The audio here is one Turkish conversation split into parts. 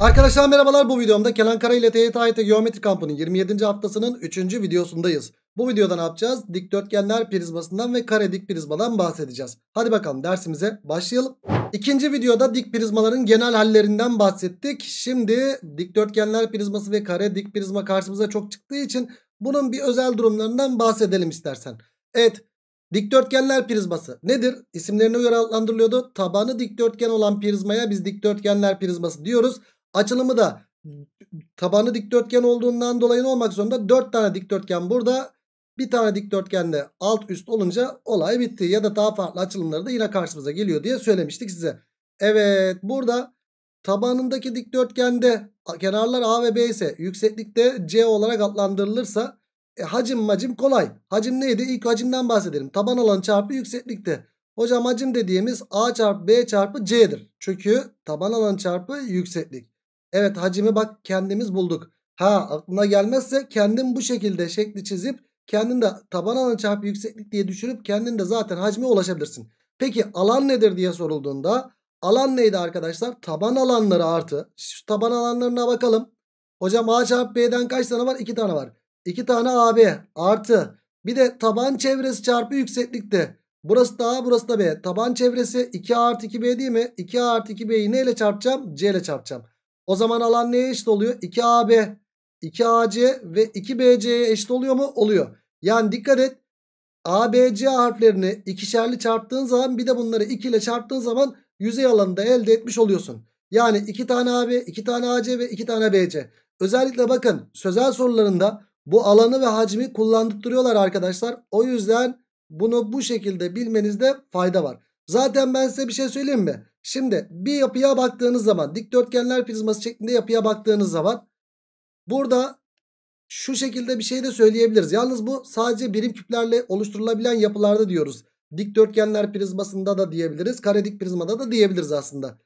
Arkadaşlar merhabalar bu videomda Kenan Kara ile TYT AYT Geometri Kampı'nın 27. haftasının 3. videosundayız. Bu videoda ne yapacağız? Dikdörtgenler prizmasından ve kare dik prizmadan bahsedeceğiz. Hadi bakalım dersimize başlayalım. İkinci videoda dik prizmaların genel hallerinden bahsettik. Şimdi dikdörtgenler prizması ve kare dik prizma karşımıza çok çıktığı için bunun bir özel durumlarından bahsedelim istersen. Evet Dikdörtgenler prizması nedir? İsimlerine göre adlandırılıyordu. Tabanı dikdörtgen olan prizmaya biz dikdörtgenler prizması diyoruz. Açılımı da tabanı dikdörtgen olduğundan dolayı olmak zorunda 4 tane dikdörtgen burada. Bir tane dikdörtgende alt üst olunca olay bitti. Ya da daha farklı açılımları da yine karşımıza geliyor diye söylemiştik size. Evet burada tabanındaki dikdörtgende kenarlar A ve B ise yükseklikte C olarak adlandırılırsa e, hacim macim kolay. Hacim neydi? İlk hacimden bahsedelim. Taban alanı çarpı yükseklikte. Hocam hacim dediğimiz A çarpı B çarpı C'dir. Çünkü taban alanı çarpı yükseklik. Evet hacimi bak kendimiz bulduk. Ha aklına gelmezse kendin bu şekilde şekli çizip kendin de taban alanı çarpı yükseklik diye düşürüp kendin de zaten hacme ulaşabilirsin. Peki alan nedir diye sorulduğunda alan neydi arkadaşlar? Taban alanları artı. Şu taban alanlarına bakalım. Hocam A çarpı B'den kaç tane var? 2 tane var. 2 tane AB artı. Bir de taban çevresi çarpı yükseklikte. Burası da A burası da B. Taban çevresi 2 artı 2B değil mi? 2 artı 2B'yi neyle çarpacağım? C ile çarpacağım. O zaman alan neye eşit oluyor? 2AB, 2AC ve 2BC'ye eşit oluyor mu? Oluyor. Yani dikkat et. ABC harflerini ikişerli çarptığın zaman bir de bunları 2 ile çarptığın zaman yüzey alanını elde etmiş oluyorsun. Yani 2 tane AB, 2 tane AC ve 2 tane BC. Özellikle bakın sözel sorularında bu alanı ve hacmi kullandırıyorlar arkadaşlar. O yüzden bunu bu şekilde bilmenizde fayda var. Zaten ben size bir şey söyleyeyim mi? Şimdi bir yapıya baktığınız zaman dikdörtgenler prizması şeklinde yapıya baktığınız zaman burada şu şekilde bir şey de söyleyebiliriz. Yalnız bu sadece birim küplerle oluşturulabilen yapılarda diyoruz. Dikdörtgenler prizmasında da diyebiliriz. Karedik prizmada da diyebiliriz aslında.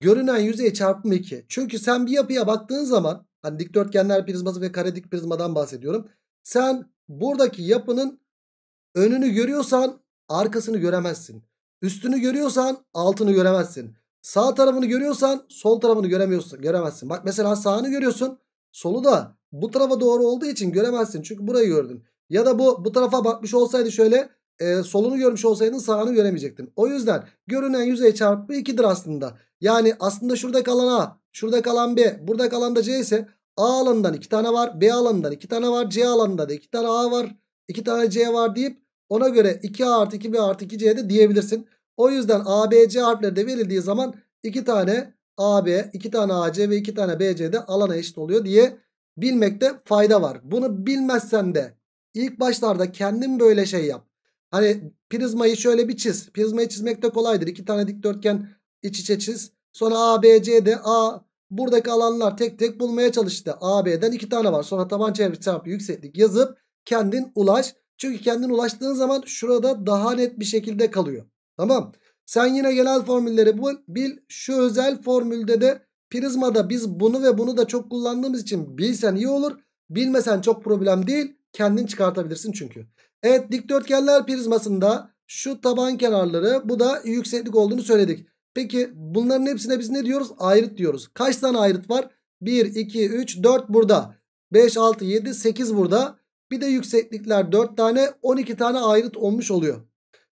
Görünen yüzeye çarpım 2. Çünkü sen bir yapıya baktığın zaman hani dikdörtgenler prizması ve karedik prizmadan bahsediyorum. Sen buradaki yapının önünü görüyorsan arkasını göremezsin. Üstünü görüyorsan altını göremezsin. Sağ tarafını görüyorsan sol tarafını göremiyorsun, göremezsin. Bak mesela sağını görüyorsun. Solu da bu tarafa doğru olduğu için göremezsin. Çünkü burayı gördün. Ya da bu bu tarafa bakmış olsaydı şöyle e, solunu görmüş olsaydın sağını göremeyecektin. O yüzden görünen yüzey çarpı 2'dir aslında. Yani aslında şurada kalan A, şurada kalan B, burada kalan da C ise A alanından 2 tane var, B alanından 2 tane var, C alanında da 2 tane A var, 2 tane C var deyip ona göre 2A artı 2B artı 2C de diyebilirsin. O yüzden ABC harfleri de verildiği zaman 2 tane AB, 2 tane AC ve 2 tane BC de alana eşit oluyor diye bilmekte fayda var. Bunu bilmezsen de ilk başlarda kendin böyle şey yap. Hani prizmayı şöyle bir çiz. Prizmayı çizmek de kolaydır. İki tane dikdörtgen iç içe çiz. Sonra ABC de A. Buradaki alanlar tek tek bulmaya çalıştı. AB'den B'den iki tane var. Sonra taban çevresi çarpı yükseklik yazıp kendin ulaş. Çünkü kendin ulaştığın zaman şurada daha net bir şekilde kalıyor. Tamam. Sen yine genel formülleri bul, bil. Şu özel formülde de prizmada biz bunu ve bunu da çok kullandığımız için bilsen iyi olur. Bilmesen çok problem değil. Kendin çıkartabilirsin çünkü. Evet dikdörtgenler prizmasında şu taban kenarları bu da yükseklik olduğunu söyledik. Peki bunların hepsine biz ne diyoruz? Ayrıt diyoruz. Kaç tane ayrıt var? 1, 2, 3, 4 burada. 5, 6, 7, 8 burada. Bir de yükseklikler 4 tane 12 tane ayrıt olmuş oluyor.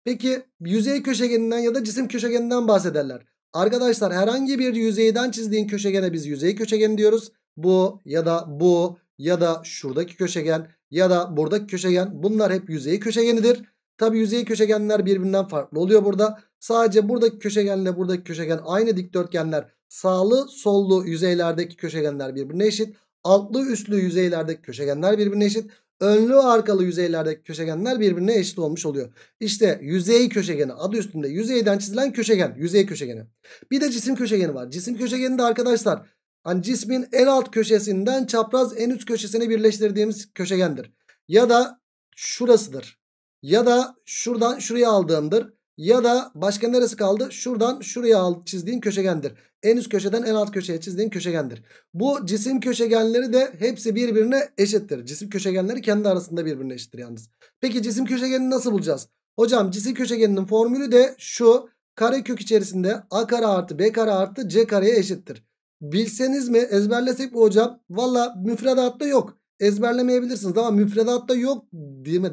Peki yüzey köşegeninden ya da cisim köşegeninden bahsederler. Arkadaşlar herhangi bir yüzeyden çizdiğin köşegene biz yüzey köşegen diyoruz. Bu ya da bu ya da şuradaki köşegen ya da buradaki köşegen bunlar hep yüzey köşegenidir. Tabi yüzey köşegenler birbirinden farklı oluyor burada. Sadece buradaki köşegenle buradaki köşegen aynı dikdörtgenler sağlı sollu yüzeylerdeki köşegenler birbirine eşit. Altlı üstlü yüzeylerdeki köşegenler birbirine eşit önlü arkalı yüzeylerde köşegenler birbirine eşit olmuş oluyor. İşte yüzey köşegeni adı üstünde yüzeyden çizilen köşegen. Yüzey köşegeni. Bir de cisim köşegeni var. Cisim köşegeni de arkadaşlar hani cismin en alt köşesinden çapraz en üst köşesini birleştirdiğimiz köşegendir. Ya da şurasıdır. Ya da şuradan şuraya aldığımdır. Ya da başka neresi kaldı? Şuradan şuraya çizdiğin köşegendir. En üst köşeden en alt köşeye çizdiğin köşegendir. Bu cisim köşegenleri de hepsi birbirine eşittir. Cisim köşegenleri kendi arasında birbirine eşittir yalnız. Peki cisim köşegenini nasıl bulacağız? Hocam cisim köşegeninin formülü de şu. Kare kök içerisinde a kare artı b kare artı c kareye eşittir. Bilseniz mi ezberlesek mi hocam? Valla müfredatta yok. Ezberlemeyebilirsiniz ama müfredatta yok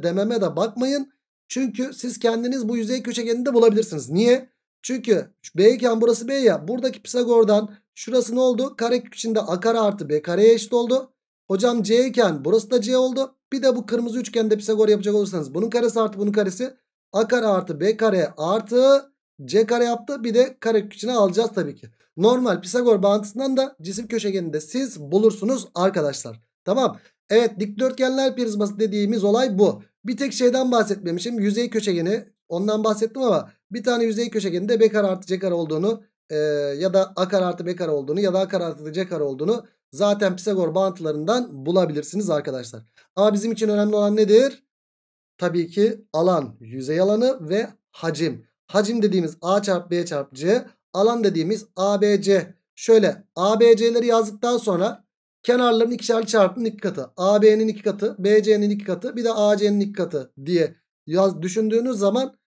dememe de bakmayın. Çünkü siz kendiniz bu yüzey köşegenini de bulabilirsiniz. Niye? Çünkü B iken burası B ya. Buradaki Pisagor'dan şurası ne oldu? Kare içinde A kare artı B kareye eşit oldu. Hocam C iken burası da C oldu. Bir de bu kırmızı üçgende Pisagor yapacak olursanız bunun karesi artı bunun karesi A kare artı B kare artı C kare yaptı. Bir de kare içine alacağız tabii ki. Normal Pisagor bağıntısından da cisim köşegenini de siz bulursunuz arkadaşlar. Tamam. Evet dikdörtgenler prizması dediğimiz olay bu. Bir tek şeyden bahsetmemişim. Yüzey köşegeni ondan bahsettim ama bir tane yüzey köşegeninde B kare artı C kare olduğunu e, ya da A kare artı B kare olduğunu ya da A kare artı C kare olduğunu zaten Pisagor bağıntılarından bulabilirsiniz arkadaşlar. Ama bizim için önemli olan nedir? Tabii ki alan, yüzey alanı ve hacim. Hacim dediğimiz A çarpı B çarpı C, alan dediğimiz ABC. Şöyle ABC'leri yazdıktan sonra Kenarların ikişerli çarpının iki katı. AB'nin iki katı, BC'nin iki katı, bir de AC'nin iki katı diye yaz düşündüğünüz zaman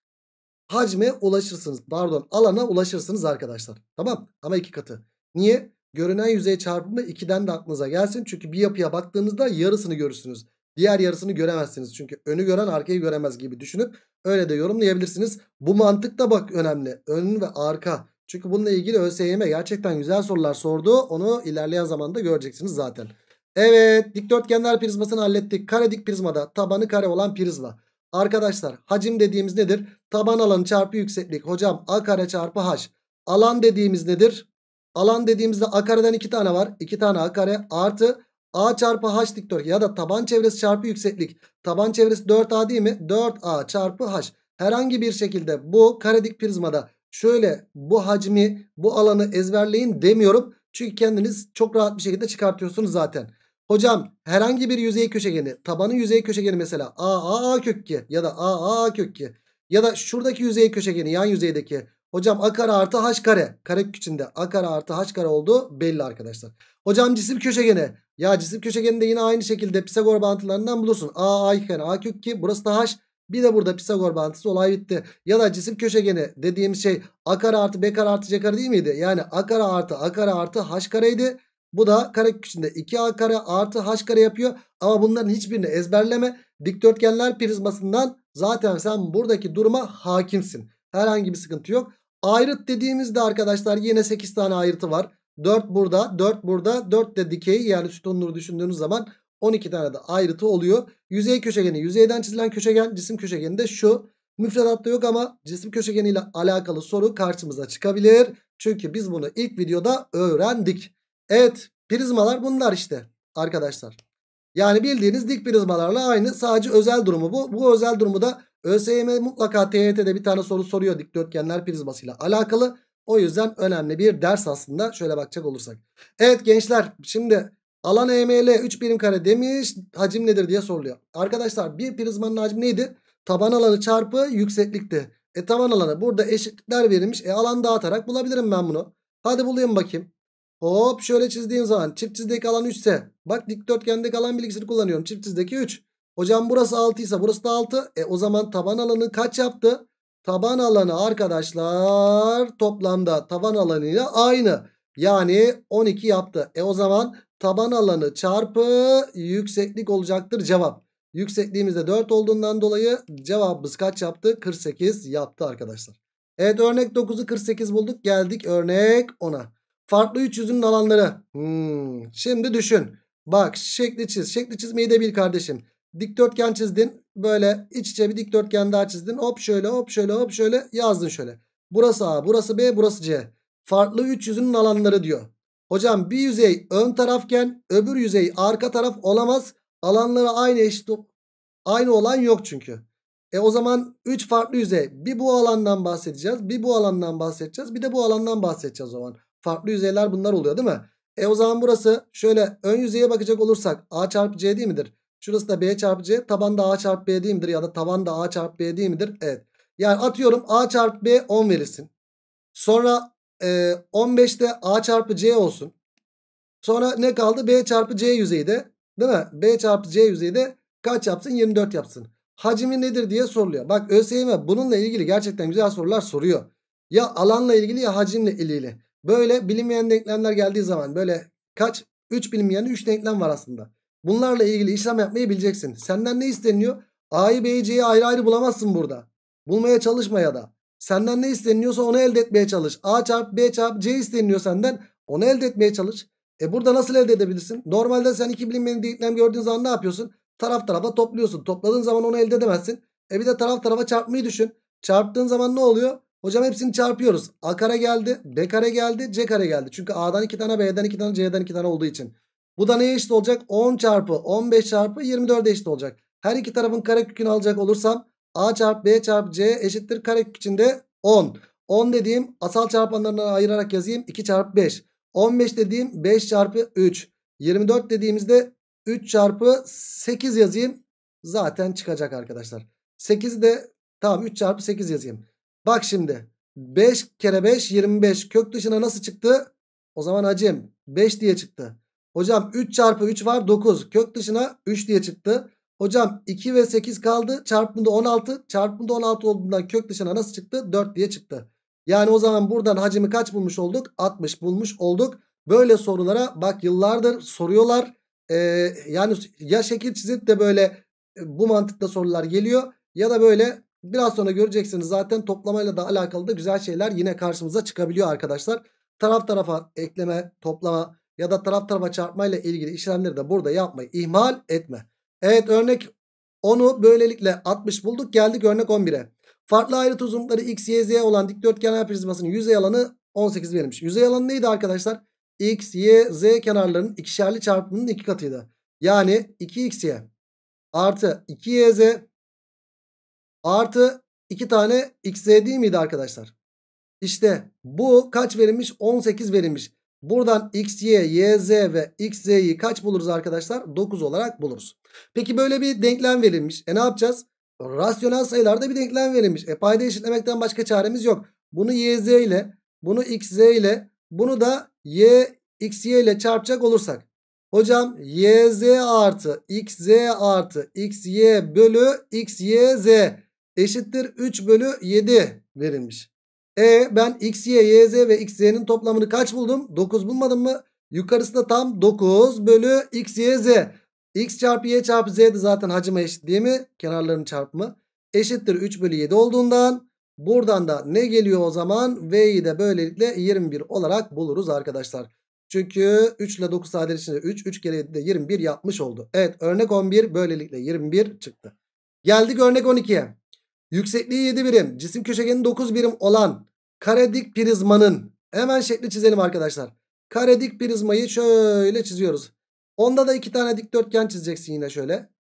hacme ulaşırsınız. Pardon, alana ulaşırsınız arkadaşlar. Tamam? Ama iki katı. Niye? Görünen yüzeye çarpımı 2'den de aklınıza gelsin. Çünkü bir yapıya baktığınızda yarısını görürsünüz. Diğer yarısını göremezsiniz. Çünkü önü gören arkayı göremez gibi düşünüp öyle de yorumlayabilirsiniz. Bu mantık da bak önemli. Ön ve arka çünkü bununla ilgili ÖSYM gerçekten güzel sorular sordu. Onu ilerleyen zamanda göreceksiniz zaten. Evet dikdörtgenler prizmasını hallettik. Kare dik prizmada tabanı kare olan prizma. Arkadaşlar hacim dediğimiz nedir? Taban alanı çarpı yükseklik. Hocam a kare çarpı h. Alan dediğimiz nedir? Alan dediğimizde a kareden 2 tane var. 2 tane a kare artı a çarpı h dikdörtgen ya da taban çevresi çarpı yükseklik. Taban çevresi 4a değil mi? 4a çarpı h. Herhangi bir şekilde bu kare dik prizmada şöyle bu hacmi bu alanı ezberleyin demiyorum. Çünkü kendiniz çok rahat bir şekilde çıkartıyorsunuz zaten. Hocam herhangi bir yüzey köşegeni tabanın yüzey köşegeni mesela a a 2 ya da a a 2 ya da şuradaki yüzey köşegeni yan yüzeydeki hocam A kare artı H kare kare içinde A kare artı H kare olduğu belli arkadaşlar. Hocam cisim köşegeni ya cisim köşegeni de yine aynı şekilde Pisagor bağıntılarından bulursun. A A kare A kök burası da H bir de burada Pisagor bağıntısı olay bitti. Ya da cisim köşegeni dediğimiz şey a kare artı b kare artı c kare değil miydi? Yani a kare artı a kare artı h kareydi. Bu da kare içinde 2a kare artı h kare yapıyor. Ama bunların hiçbirini ezberleme. Dikdörtgenler prizmasından zaten sen buradaki duruma hakimsin. Herhangi bir sıkıntı yok. Ayrıt dediğimizde arkadaşlar yine 8 tane ayrıtı var. 4 burada, 4 burada, 4 de dikey yani sütunları düşündüğünüz zaman 12 tane de ayrıtı oluyor. Yüzey köşegeni yüzeyden çizilen köşegen cisim köşegeni de şu. Müfredatta yok ama cisim köşegeniyle alakalı soru karşımıza çıkabilir. Çünkü biz bunu ilk videoda öğrendik. Evet prizmalar bunlar işte arkadaşlar. Yani bildiğiniz dik prizmalarla aynı sadece özel durumu bu. Bu özel durumu da ÖSYM mutlaka TYT'de bir tane soru soruyor dikdörtgenler prizmasıyla alakalı. O yüzden önemli bir ders aslında şöyle bakacak olursak. Evet gençler şimdi Alan EML 3 birim kare demiş. Hacim nedir diye soruluyor. Arkadaşlar bir prizmanın hacmi neydi? Taban alanı çarpı yükseklikti. E taban alanı burada eşitlikler verilmiş. E alan dağıtarak bulabilirim ben bunu. Hadi bulayım bakayım. Hop şöyle çizdiğim zaman çift çizdeki alan 3 ise bak dikdörtgendeki alan bilgisini kullanıyorum. Çift çizdeki 3. Hocam burası 6 ise burası da 6. E o zaman taban alanı kaç yaptı? Taban alanı arkadaşlar toplamda taban alanıyla aynı. Yani 12 yaptı. E o zaman taban alanı çarpı yükseklik olacaktır cevap. Yüksekliğimiz de 4 olduğundan dolayı cevabımız kaç yaptı? 48 yaptı arkadaşlar. Evet örnek 9'u 48 bulduk. Geldik örnek 10'a. Farklı üç yüzünün alanları. Hmm. Şimdi düşün. Bak şekli çiz. Şekli çizmeyi de bil kardeşim. Dikdörtgen çizdin. Böyle iç içe bir dikdörtgen daha çizdin. Hop şöyle hop şöyle hop şöyle yazdın şöyle. Burası A, burası B, burası C. Farklı üç yüzünün alanları diyor. Hocam bir yüzey ön tarafken öbür yüzey arka taraf olamaz. Alanları aynı eşit aynı olan yok çünkü. E o zaman 3 farklı yüzey. Bir bu alandan bahsedeceğiz. Bir bu alandan bahsedeceğiz. Bir de bu alandan bahsedeceğiz o zaman. Farklı yüzeyler bunlar oluyor değil mi? E o zaman burası şöyle ön yüzeye bakacak olursak A çarpı C değil midir? Şurası da B çarpı C. Taban da A çarpı B değil midir? Ya da taban da A çarpı B değil midir? Evet. Yani atıyorum A çarpı B 10 verilsin. Sonra e, 15'te A çarpı C olsun. Sonra ne kaldı? B çarpı C yüzeyi de, Değil mi? B çarpı C yüzeyi de kaç yapsın? 24 yapsın. Hacmi nedir diye soruluyor. Bak ÖSYM bununla ilgili gerçekten güzel sorular soruyor. Ya alanla ilgili ya hacimle ilgili. Böyle bilinmeyen denklemler geldiği zaman böyle kaç? 3 bilinmeyen 3 denklem var aslında. Bunlarla ilgili işlem yapmayı bileceksin. Senden ne isteniyor? A'yı B'yi C'yi ayrı ayrı bulamazsın burada. Bulmaya çalışma ya da. Senden ne isteniyorsa onu elde etmeye çalış. A çarp B çarp C isteniliyor senden. Onu elde etmeye çalış. E burada nasıl elde edebilirsin? Normalde sen iki bilinmeyen denklem gördüğün zaman ne yapıyorsun? Taraf tarafa topluyorsun. Topladığın zaman onu elde edemezsin. E bir de taraf tarafa çarpmayı düşün. Çarptığın zaman ne oluyor? Hocam hepsini çarpıyoruz. A kare geldi, B kare geldi, C kare geldi. Çünkü A'dan 2 tane, B'den 2 tane, C'den 2 tane olduğu için. Bu da neye eşit olacak? 10 çarpı 15 çarpı 24 eşit olacak. Her iki tarafın kare kökünü alacak olursam A çarpı B çarpı C eşittir karekök içinde 10. 10 dediğim asal çarpanlarına ayırarak yazayım 2 çarpı 5. 15 dediğim 5 çarpı 3. 24 dediğimizde 3 çarpı 8 yazayım. Zaten çıkacak arkadaşlar. 8 de tamam 3 çarpı 8 yazayım. Bak şimdi 5 kere 5 25. Kök dışına nasıl çıktı? O zaman hacim 5 diye çıktı. Hocam 3 çarpı 3 var 9. Kök dışına 3 diye çıktı. Hocam 2 ve 8 kaldı. Çarpımda 16. Çarpımda 16 olduğundan kök dışına nasıl çıktı? 4 diye çıktı. Yani o zaman buradan hacmi kaç bulmuş olduk? 60 bulmuş olduk. Böyle sorulara bak yıllardır soruyorlar. Ee, yani ya şekil çizip de böyle e, bu mantıkta sorular geliyor. Ya da böyle biraz sonra göreceksiniz zaten toplamayla da alakalı da güzel şeyler yine karşımıza çıkabiliyor arkadaşlar. Taraf tarafa ekleme, toplama ya da taraf tarafa çarpmayla ilgili işlemleri de burada yapmayı ihmal etme. Evet örnek onu böylelikle 60 bulduk. Geldik örnek 11'e. Farklı ayrıt uzunlukları x, y, z olan dikdörtgen prizmasının yüzey alanı 18 verilmiş. Yüzey alanı neydi arkadaşlar? x, y, z kenarlarının ikişerli çarpımının iki katıydı. Yani 2xy artı 2yz artı 2 tane xz değil miydi arkadaşlar? İşte bu kaç verilmiş? 18 verilmiş. Buradan x, y, y, z ve x, z'yi kaç buluruz arkadaşlar? 9 olarak buluruz. Peki böyle bir denklem verilmiş. E ne yapacağız? Rasyonel sayılarda bir denklem verilmiş. E payda eşitlemekten başka çaremiz yok. Bunu y, z ile, bunu x, z ile, bunu da y, x, y ile çarpacak olursak. Hocam y, z artı x, z artı x, y bölü x, y, z eşittir 3 bölü 7 verilmiş. E ben x, y, y, z ve x, z'nin toplamını kaç buldum? 9 bulmadım mı? Yukarısında tam 9 bölü x, y, z. x çarpı y çarpı z de zaten hacime eşit değil mi? Kenarların çarpımı. Eşittir 3 bölü 7 olduğundan buradan da ne geliyor o zaman? V'yi de böylelikle 21 olarak buluruz arkadaşlar. Çünkü 3 ile 9 sadeleşince 3. 3 kere 7 de 21 yapmış oldu. Evet örnek 11 böylelikle 21 çıktı. Geldik örnek 12'ye. Yüksekliği 7 birim, cisim köşegeni 9 birim olan karedik prizmanın hemen şekli çizelim arkadaşlar. Karedik prizmayı şöyle çiziyoruz. Onda da iki tane dikdörtgen çizeceksin yine şöyle.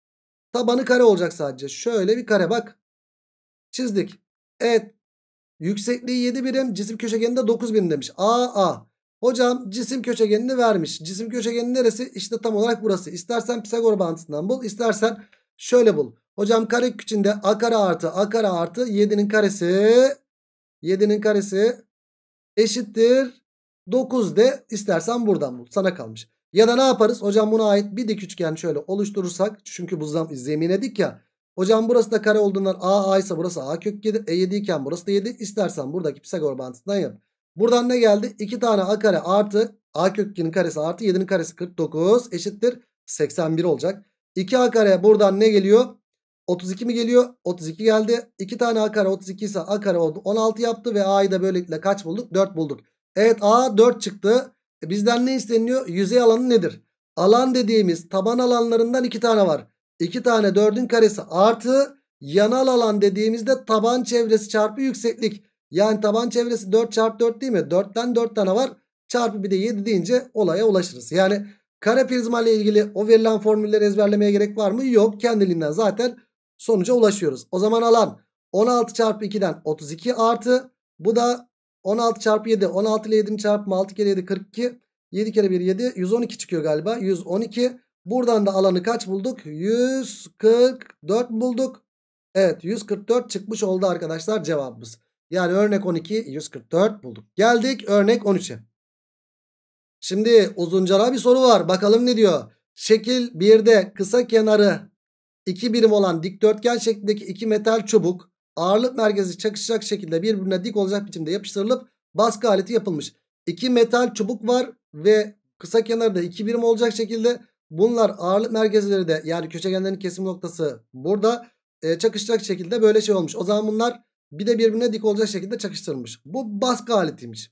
Tabanı kare olacak sadece. Şöyle bir kare bak. Çizdik. Evet. Yüksekliği 7 birim. Cisim köşegeninde de 9 birim demiş. Aa. A. Hocam cisim köşegenini vermiş. Cisim köşegeni neresi? İşte tam olarak burası. İstersen Pisagor bağıntısından bul. İstersen şöyle bul. Hocam kare içinde a kare artı a kare artı 7'nin karesi 7'nin karesi eşittir 9 de istersen buradan bul. Sana kalmış. Ya da ne yaparız? Hocam buna ait bir dik üçgen şöyle oluşturursak. Çünkü bu zam, zemine dik ya. Hocam burası da kare olduğundan A A ise burası A kök 7. E 7 iken burası da 7. İstersen buradaki Pisagor bantından yap. Buradan ne geldi? 2 tane A kare artı A kök 2'nin karesi artı 7'nin karesi 49 eşittir 81 olacak. 2A kare buradan ne geliyor? 32 mi geliyor? 32 geldi. 2 tane A kare 32 ise A kare oldu. 16 yaptı ve A'yı da böylelikle kaç bulduk? 4 bulduk. Evet A 4 çıktı. E bizden ne isteniyor? Yüzey alanı nedir? Alan dediğimiz taban alanlarından 2 tane var. 2 tane 4'ün karesi artı yanal alan dediğimizde taban çevresi çarpı yükseklik. Yani taban çevresi 4 çarpı 4 değil mi? 4'ten 4 tane var. Çarpı bir de 7 deyince olaya ulaşırız. Yani kare prizma ile ilgili o verilen formülleri ezberlemeye gerek var mı? Yok. Kendiliğinden zaten sonuca ulaşıyoruz. O zaman alan 16 çarpı 2'den 32 artı bu da 16 çarpı 7 16 ile 7'nin çarpımı 6 kere 7 42 7 kere 1 7 112 çıkıyor galiba 112 buradan da alanı kaç bulduk 144 bulduk evet 144 çıkmış oldu arkadaşlar cevabımız yani örnek 12 144 bulduk geldik örnek 13'e şimdi uzuncara bir soru var bakalım ne diyor şekil 1'de kısa kenarı 2 birim olan dikdörtgen şeklindeki iki metal çubuk ağırlık merkezi çakışacak şekilde birbirine dik olacak biçimde yapıştırılıp baskı aleti yapılmış. İki metal çubuk var ve kısa kenarı da 2 birim olacak şekilde bunlar ağırlık merkezleri de yani köşegenlerin kesim noktası burada e, çakışacak şekilde böyle şey olmuş. O zaman bunlar bir de birbirine dik olacak şekilde çakıştırılmış. Bu baskı aletiymiş.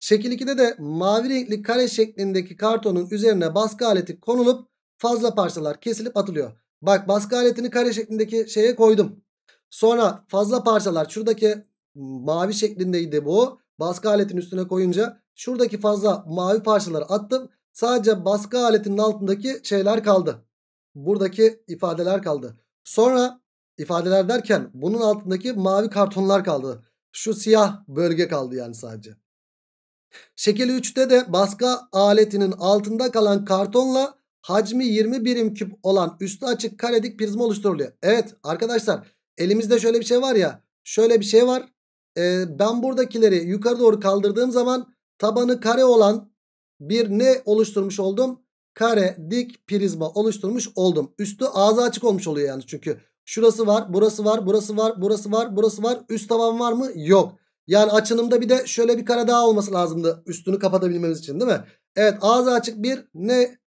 Şekil 2'de de mavi renkli kare şeklindeki kartonun üzerine baskı aleti konulup fazla parçalar kesilip atılıyor. Bak baskı aletini kare şeklindeki şeye koydum. Sonra fazla parçalar şuradaki mavi şeklindeydi bu. Baskı aletin üstüne koyunca şuradaki fazla mavi parçaları attım. Sadece baskı aletinin altındaki şeyler kaldı. Buradaki ifadeler kaldı. Sonra ifadeler derken bunun altındaki mavi kartonlar kaldı. Şu siyah bölge kaldı yani sadece. Şekil 3'te de baskı aletinin altında kalan kartonla hacmi 20 birim küp olan üstü açık karedik prizma oluşturuluyor. Evet arkadaşlar elimizde şöyle bir şey var ya şöyle bir şey var. Ee, ben buradakileri yukarı doğru kaldırdığım zaman tabanı kare olan bir ne oluşturmuş oldum? Kare dik prizma oluşturmuş oldum. Üstü ağzı açık olmuş oluyor yani çünkü. Şurası var, burası var, burası var, burası var, burası var. Üst taban var mı? Yok. Yani açınımda bir de şöyle bir kare daha olması lazımdı. Üstünü kapatabilmemiz için değil mi? Evet ağzı açık bir ne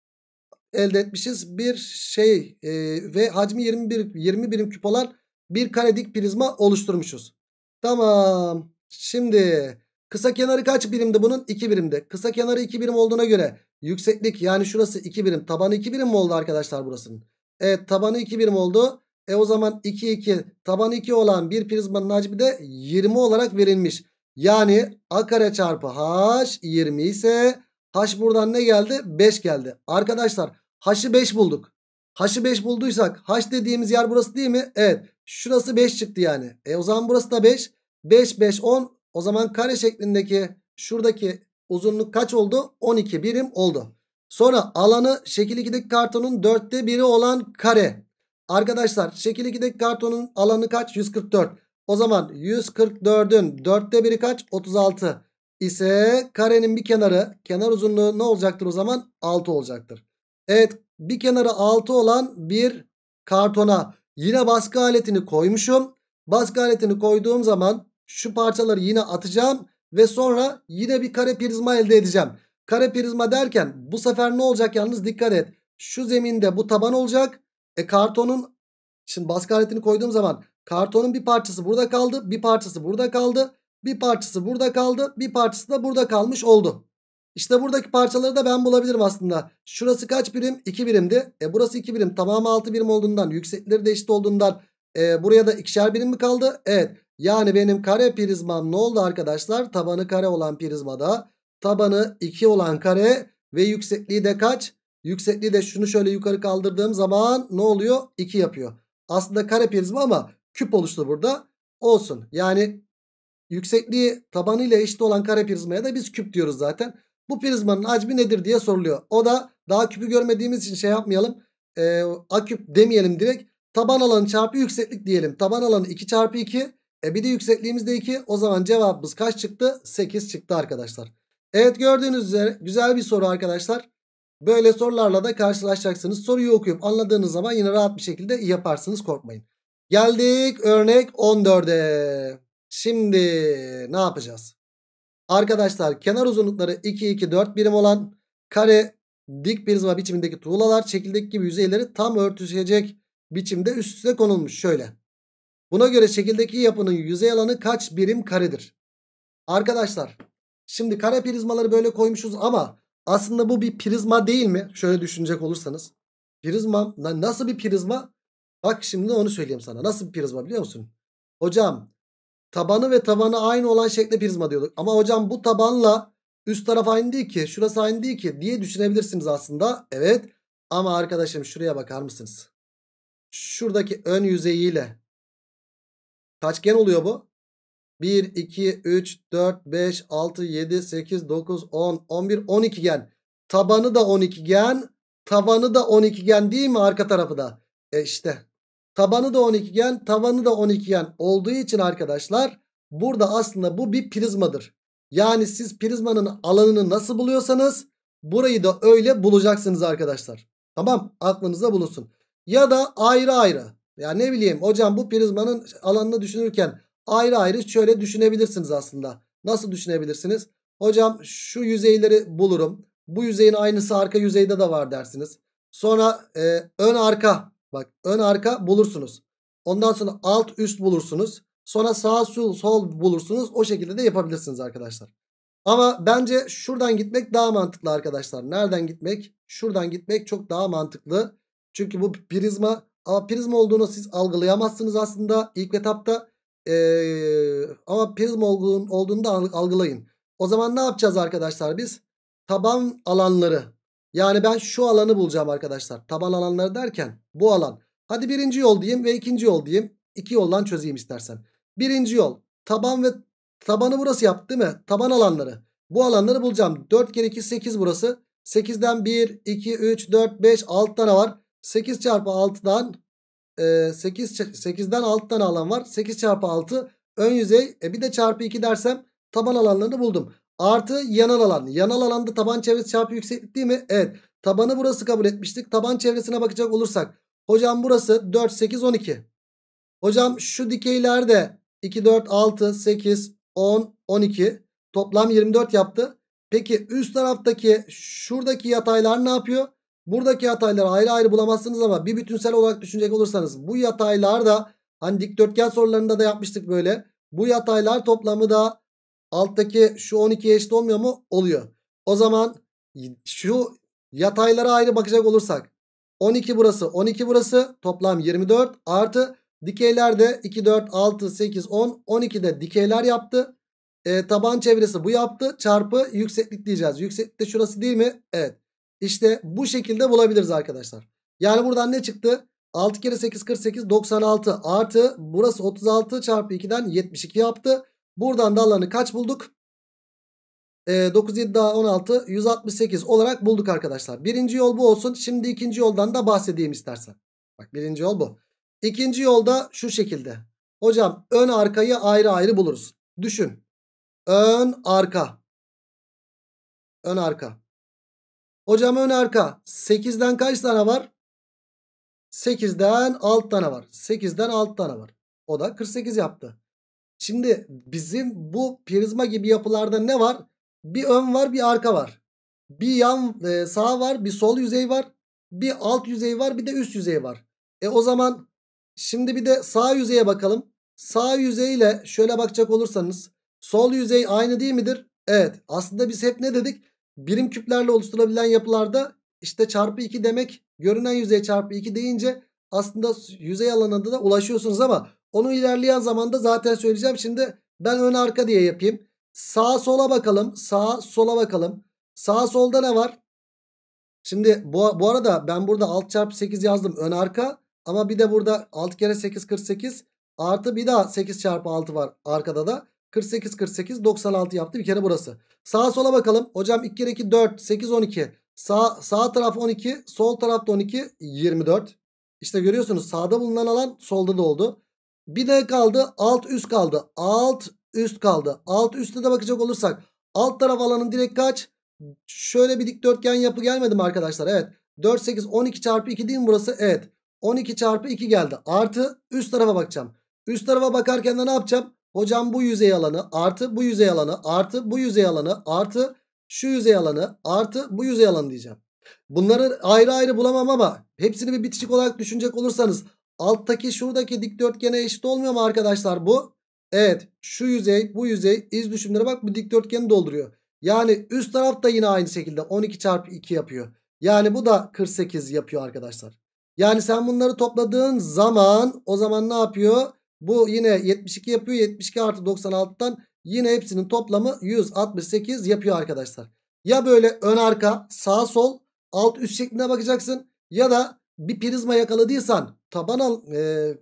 elde etmişiz. Bir şey e, ve hacmi 21 20 birim küp olan bir karedik prizma oluşturmuşuz. Tamam. Şimdi kısa kenarı kaç birimdi bunun? 2 birimdi. Kısa kenarı 2 birim olduğuna göre yükseklik yani şurası 2 birim. Tabanı 2 birim mi oldu arkadaşlar burasının? Evet tabanı 2 birim oldu. E o zaman 2 2 Taban 2 olan bir prizmanın hacmi de 20 olarak verilmiş. Yani a kare çarpı h 20 ise H buradan ne geldi? 5 geldi. Arkadaşlar H'ı 5 bulduk. H'ı 5 bulduysak H dediğimiz yer burası değil mi? Evet. Şurası 5 çıktı yani. E o zaman burası da 5. 5 5 10. O zaman kare şeklindeki şuradaki uzunluk kaç oldu? 12 birim oldu. Sonra alanı şekil 2'deki kartonun 4'te 1'i olan kare. Arkadaşlar şekil 2'deki kartonun alanı kaç? 144. O zaman 144'ün 4'te 1'i kaç? 36 ise karenin bir kenarı kenar uzunluğu ne olacaktır o zaman? 6 olacaktır. Evet bir kenarı 6 olan bir kartona yine baskı aletini koymuşum. Baskı aletini koyduğum zaman şu parçaları yine atacağım ve sonra yine bir kare prizma elde edeceğim. Kare prizma derken bu sefer ne olacak yalnız dikkat et. Şu zeminde bu taban olacak. E kartonun şimdi baskı aletini koyduğum zaman kartonun bir parçası burada kaldı bir parçası burada kaldı. Bir parçası burada kaldı. Bir parçası da burada kalmış oldu. İşte buradaki parçaları da ben bulabilirim aslında. Şurası kaç birim? 2 birimdi. E burası 2 birim. Tamamı 6 birim olduğundan yüksekleri de eşit olduğundan e, buraya da ikişer birim mi kaldı? Evet. Yani benim kare prizmam ne oldu arkadaşlar? Tabanı kare olan prizmada tabanı 2 olan kare ve yüksekliği de kaç? Yüksekliği de şunu şöyle yukarı kaldırdığım zaman ne oluyor? 2 yapıyor. Aslında kare prizma ama küp oluştu burada. Olsun. Yani Yüksekliği tabanıyla eşit olan kare prizmaya da biz küp diyoruz zaten. Bu prizmanın hacmi nedir diye soruluyor. O da daha küpü görmediğimiz için şey yapmayalım. E, A küp demeyelim direkt. Taban alanı çarpı yükseklik diyelim. Taban alanı 2 çarpı 2. E bir de yüksekliğimiz de 2. O zaman cevabımız kaç çıktı? 8 çıktı arkadaşlar. Evet gördüğünüz üzere güzel bir soru arkadaşlar. Böyle sorularla da karşılaşacaksınız. Soruyu okuyup anladığınız zaman yine rahat bir şekilde yaparsınız korkmayın. Geldik örnek 14'e. Şimdi ne yapacağız? Arkadaşlar kenar uzunlukları 2, 2, 4 birim olan kare dik prizma biçimindeki tuğlalar çekirdek gibi yüzeyleri tam örtüşecek biçimde üst üste konulmuş. Şöyle. Buna göre şekildeki yapının yüzey alanı kaç birim karedir? Arkadaşlar şimdi kare prizmaları böyle koymuşuz ama aslında bu bir prizma değil mi? Şöyle düşünecek olursanız. Prizma nasıl bir prizma? Bak şimdi onu söyleyeyim sana. Nasıl bir prizma biliyor musun? Hocam Tabanı ve tavanı aynı olan şekle prizma diyorduk. Ama hocam bu tabanla üst taraf aynı değil ki şurası aynı değil ki diye düşünebilirsiniz aslında. Evet ama arkadaşım şuraya bakar mısınız? Şuradaki ön yüzeyiyle kaçgen oluyor bu? 1, 2, 3, 4, 5, 6, 7, 8, 9, 10, 11, 12 gen. Tabanı da 12 gen. Tabanı da 12 gen değil mi arka tarafı da? E işte Tabanı da 12'gen tavanı da 12'gen olduğu için arkadaşlar burada aslında bu bir prizmadır. Yani siz prizmanın alanını nasıl buluyorsanız burayı da öyle bulacaksınız arkadaşlar. Tamam aklınıza bulunsun. Ya da ayrı ayrı. Ya ne bileyim hocam bu prizmanın alanını düşünürken ayrı ayrı şöyle düşünebilirsiniz aslında. Nasıl düşünebilirsiniz? Hocam şu yüzeyleri bulurum. Bu yüzeyin aynısı arka yüzeyde de var dersiniz. Sonra e, ön arka Bak ön arka bulursunuz. Ondan sonra alt üst bulursunuz. Sonra sağ sol, sol bulursunuz. O şekilde de yapabilirsiniz arkadaşlar. Ama bence şuradan gitmek daha mantıklı arkadaşlar. Nereden gitmek? Şuradan gitmek çok daha mantıklı. Çünkü bu prizma ama prizma olduğunu siz algılayamazsınız aslında ilk etapta. Ee, ama prizma olduğunu, olduğunu da algılayın. O zaman ne yapacağız arkadaşlar biz? Taban alanları yani ben şu alanı bulacağım arkadaşlar. Taban alanları derken bu alan. Hadi birinci yol diyeyim ve ikinci yol diyeyim. İki yoldan çözeyim istersen. Birinci yol taban ve tabanı burası yaptı değil mi? Taban alanları. Bu alanları bulacağım. 4 kere 2 8 burası. 8'den 1, 2, 3, 4, 5, 6 tane var. 8 çarpı 6'dan 8, 8'den 6 tane alan var. 8 çarpı 6 ön yüzey. E bir de çarpı 2 dersem taban alanlarını buldum. Artı yanal alan. Yanal alanda taban çevresi çarpı yükseklik değil mi? Evet. Tabanı burası kabul etmiştik. Taban çevresine bakacak olursak. Hocam burası 4, 8, 12. Hocam şu dikeylerde 2, 4, 6, 8, 10, 12. Toplam 24 yaptı. Peki üst taraftaki şuradaki yataylar ne yapıyor? Buradaki yataylar ayrı ayrı bulamazsınız ama bir bütünsel olarak düşünecek olursanız bu yataylar da hani dikdörtgen sorularında da yapmıştık böyle. Bu yataylar toplamı da Alttaki şu 12 eşit olmuyor mu? Oluyor. O zaman şu yataylara ayrı bakacak olursak 12 burası 12 burası toplam 24 artı dikeyler de 2 4 6 8 10 12 de dikeyler yaptı. E, taban çevresi bu yaptı çarpı yükseklik diyeceğiz. Yükseklik de şurası değil mi? Evet. İşte bu şekilde bulabiliriz arkadaşlar. Yani buradan ne çıktı? 6 kere 8 48 96 artı burası 36 çarpı 2'den 72 yaptı. Buradan da alanı kaç bulduk? E, 9, 7 daha 16, 168 olarak bulduk arkadaşlar. Birinci yol bu olsun. Şimdi ikinci yoldan da bahsedeyim istersen. Bak birinci yol bu. İkinci yolda şu şekilde. Hocam ön arkayı ayrı ayrı buluruz. Düşün. Ön arka. Ön arka. Hocam ön arka. 8'den kaç tane var? 8'den 6 tane var. 8'den 6 tane var. O da 48 yaptı. Şimdi bizim bu prizma gibi yapılarda ne var? Bir ön var bir arka var. Bir yan e, sağ var bir sol yüzey var. Bir alt yüzey var bir de üst yüzey var. E o zaman şimdi bir de sağ yüzeye bakalım. Sağ yüzeyle şöyle bakacak olursanız sol yüzey aynı değil midir? Evet aslında biz hep ne dedik? Birim küplerle oluşturulabilen yapılarda işte çarpı 2 demek görünen yüzey çarpı 2 deyince aslında yüzey alanında da ulaşıyorsunuz ama onu ilerleyen zamanda zaten söyleyeceğim. Şimdi ben ön arka diye yapayım. Sağa sola bakalım. Sağa sola bakalım. Sağa solda ne var? Şimdi bu, bu arada ben burada alt çarpı 8 yazdım ön arka. Ama bir de burada 6 kere 8 48 artı bir daha 8 çarpı 6 var arkada da. 48 48 96 yaptı bir kere burası. Sağa sola bakalım. Hocam 2 kere 2 4 8 12. Sağ, sağ taraf 12 sol tarafta 12 24. İşte görüyorsunuz sağda bulunan alan solda da oldu. Bir ne kaldı? Alt üst kaldı. Alt üst kaldı. Alt üstte de bakacak olursak alt taraf alanın direkt kaç? Şöyle bir dikdörtgen yapı gelmedi mi arkadaşlar? Evet. 4, 8, 12 çarpı 2 değil mi burası? Evet. 12 çarpı 2 geldi. Artı üst tarafa bakacağım. Üst tarafa bakarken de ne yapacağım? Hocam bu yüzey alanı artı bu yüzey alanı artı bu yüzey alanı artı şu yüzey alanı artı bu yüzey alanı diyeceğim. Bunları ayrı ayrı bulamam ama hepsini bir bitişik olarak düşünecek olursanız Alttaki şuradaki dikdörtgene eşit olmuyor mu arkadaşlar bu? Evet şu yüzey bu yüzey iz düşümlere bak bu dikdörtgeni dolduruyor. Yani üst taraf da yine aynı şekilde 12 çarpı 2 yapıyor. Yani bu da 48 yapıyor arkadaşlar. Yani sen bunları topladığın zaman o zaman ne yapıyor? Bu yine 72 yapıyor. 72 artı 96'tan yine hepsinin toplamı 168 yapıyor arkadaşlar. Ya böyle ön arka sağ sol alt üst şeklinde bakacaksın. Ya da bir prizma yakaladıysan taban al e,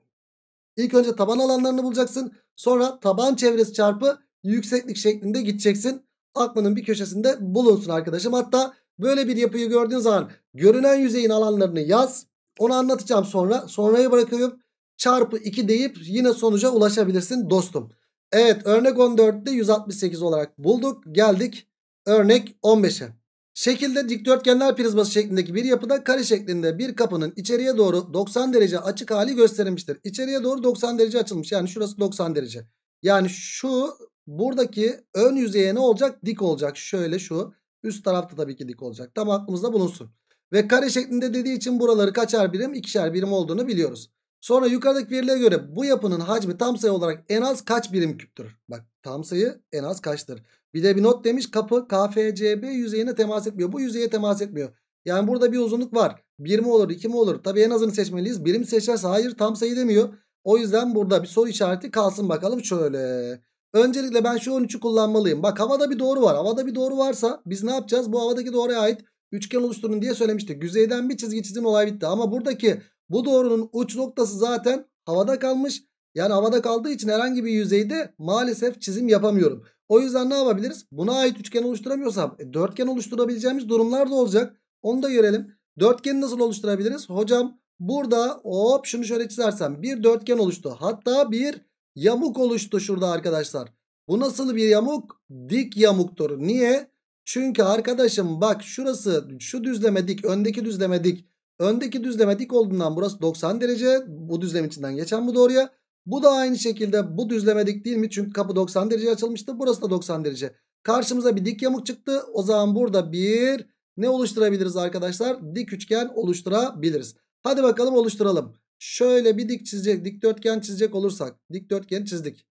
ilk önce taban alanlarını bulacaksın. Sonra taban çevresi çarpı yükseklik şeklinde gideceksin. Aklının bir köşesinde bulunsun arkadaşım. Hatta böyle bir yapıyı gördüğün zaman görünen yüzeyin alanlarını yaz. Onu anlatacağım sonra. Sonrayı bırakıyorum. Çarpı 2 deyip yine sonuca ulaşabilirsin dostum. Evet örnek 14'te 168 olarak bulduk. Geldik örnek 15'e. Şekilde dikdörtgenler prizması şeklindeki bir yapıda kare şeklinde bir kapının içeriye doğru 90 derece açık hali gösterilmiştir. İçeriye doğru 90 derece açılmış. Yani şurası 90 derece. Yani şu buradaki ön yüzeye ne olacak? Dik olacak. Şöyle şu. Üst tarafta tabii ki dik olacak. Tam aklımızda bulunsun. Ve kare şeklinde dediği için buraları kaçar birim? ikişer birim olduğunu biliyoruz. Sonra yukarıdaki verilere göre bu yapının hacmi tam sayı olarak en az kaç birim küptür? Bak tam sayı en az kaçtır? Bir de bir not demiş kapı KFCB yüzeyine temas etmiyor. Bu yüzeye temas etmiyor. Yani burada bir uzunluk var. 1 mi olur 2 mi olur? Tabii en azını seçmeliyiz. Birim seçerse hayır tam sayı demiyor. O yüzden burada bir soru işareti kalsın bakalım şöyle. Öncelikle ben şu 13'ü kullanmalıyım. Bak havada bir doğru var. Havada bir doğru varsa biz ne yapacağız? Bu havadaki doğruya ait üçgen oluşturun diye söylemiştik. Yüzeyden bir çizgi çizim olay bitti. Ama buradaki bu doğrunun uç noktası zaten havada kalmış. Yani havada kaldığı için herhangi bir yüzeyde maalesef çizim yapamıyorum. O yüzden ne yapabiliriz? Buna ait üçgen oluşturamıyorsam e, dörtgen oluşturabileceğimiz durumlar da olacak. Onu da görelim. Dörtgeni nasıl oluşturabiliriz? Hocam burada hop şunu şöyle çizersem bir dörtgen oluştu. Hatta bir yamuk oluştu şurada arkadaşlar. Bu nasıl bir yamuk? Dik yamuktur. Niye? Çünkü arkadaşım bak şurası şu düzleme dik öndeki düzleme dik. Öndeki düzleme dik olduğundan burası 90 derece. Bu düzlem içinden geçen bu doğruya. Bu da aynı şekilde bu düzlemedik değil mi? Çünkü kapı 90 derece açılmıştı. Burası da 90 derece. Karşımıza bir dik yamuk çıktı. O zaman burada bir ne oluşturabiliriz arkadaşlar? Dik üçgen oluşturabiliriz. Hadi bakalım oluşturalım. Şöyle bir dik çizecek, dikdörtgen çizecek olursak. Dikdörtgen çizdik.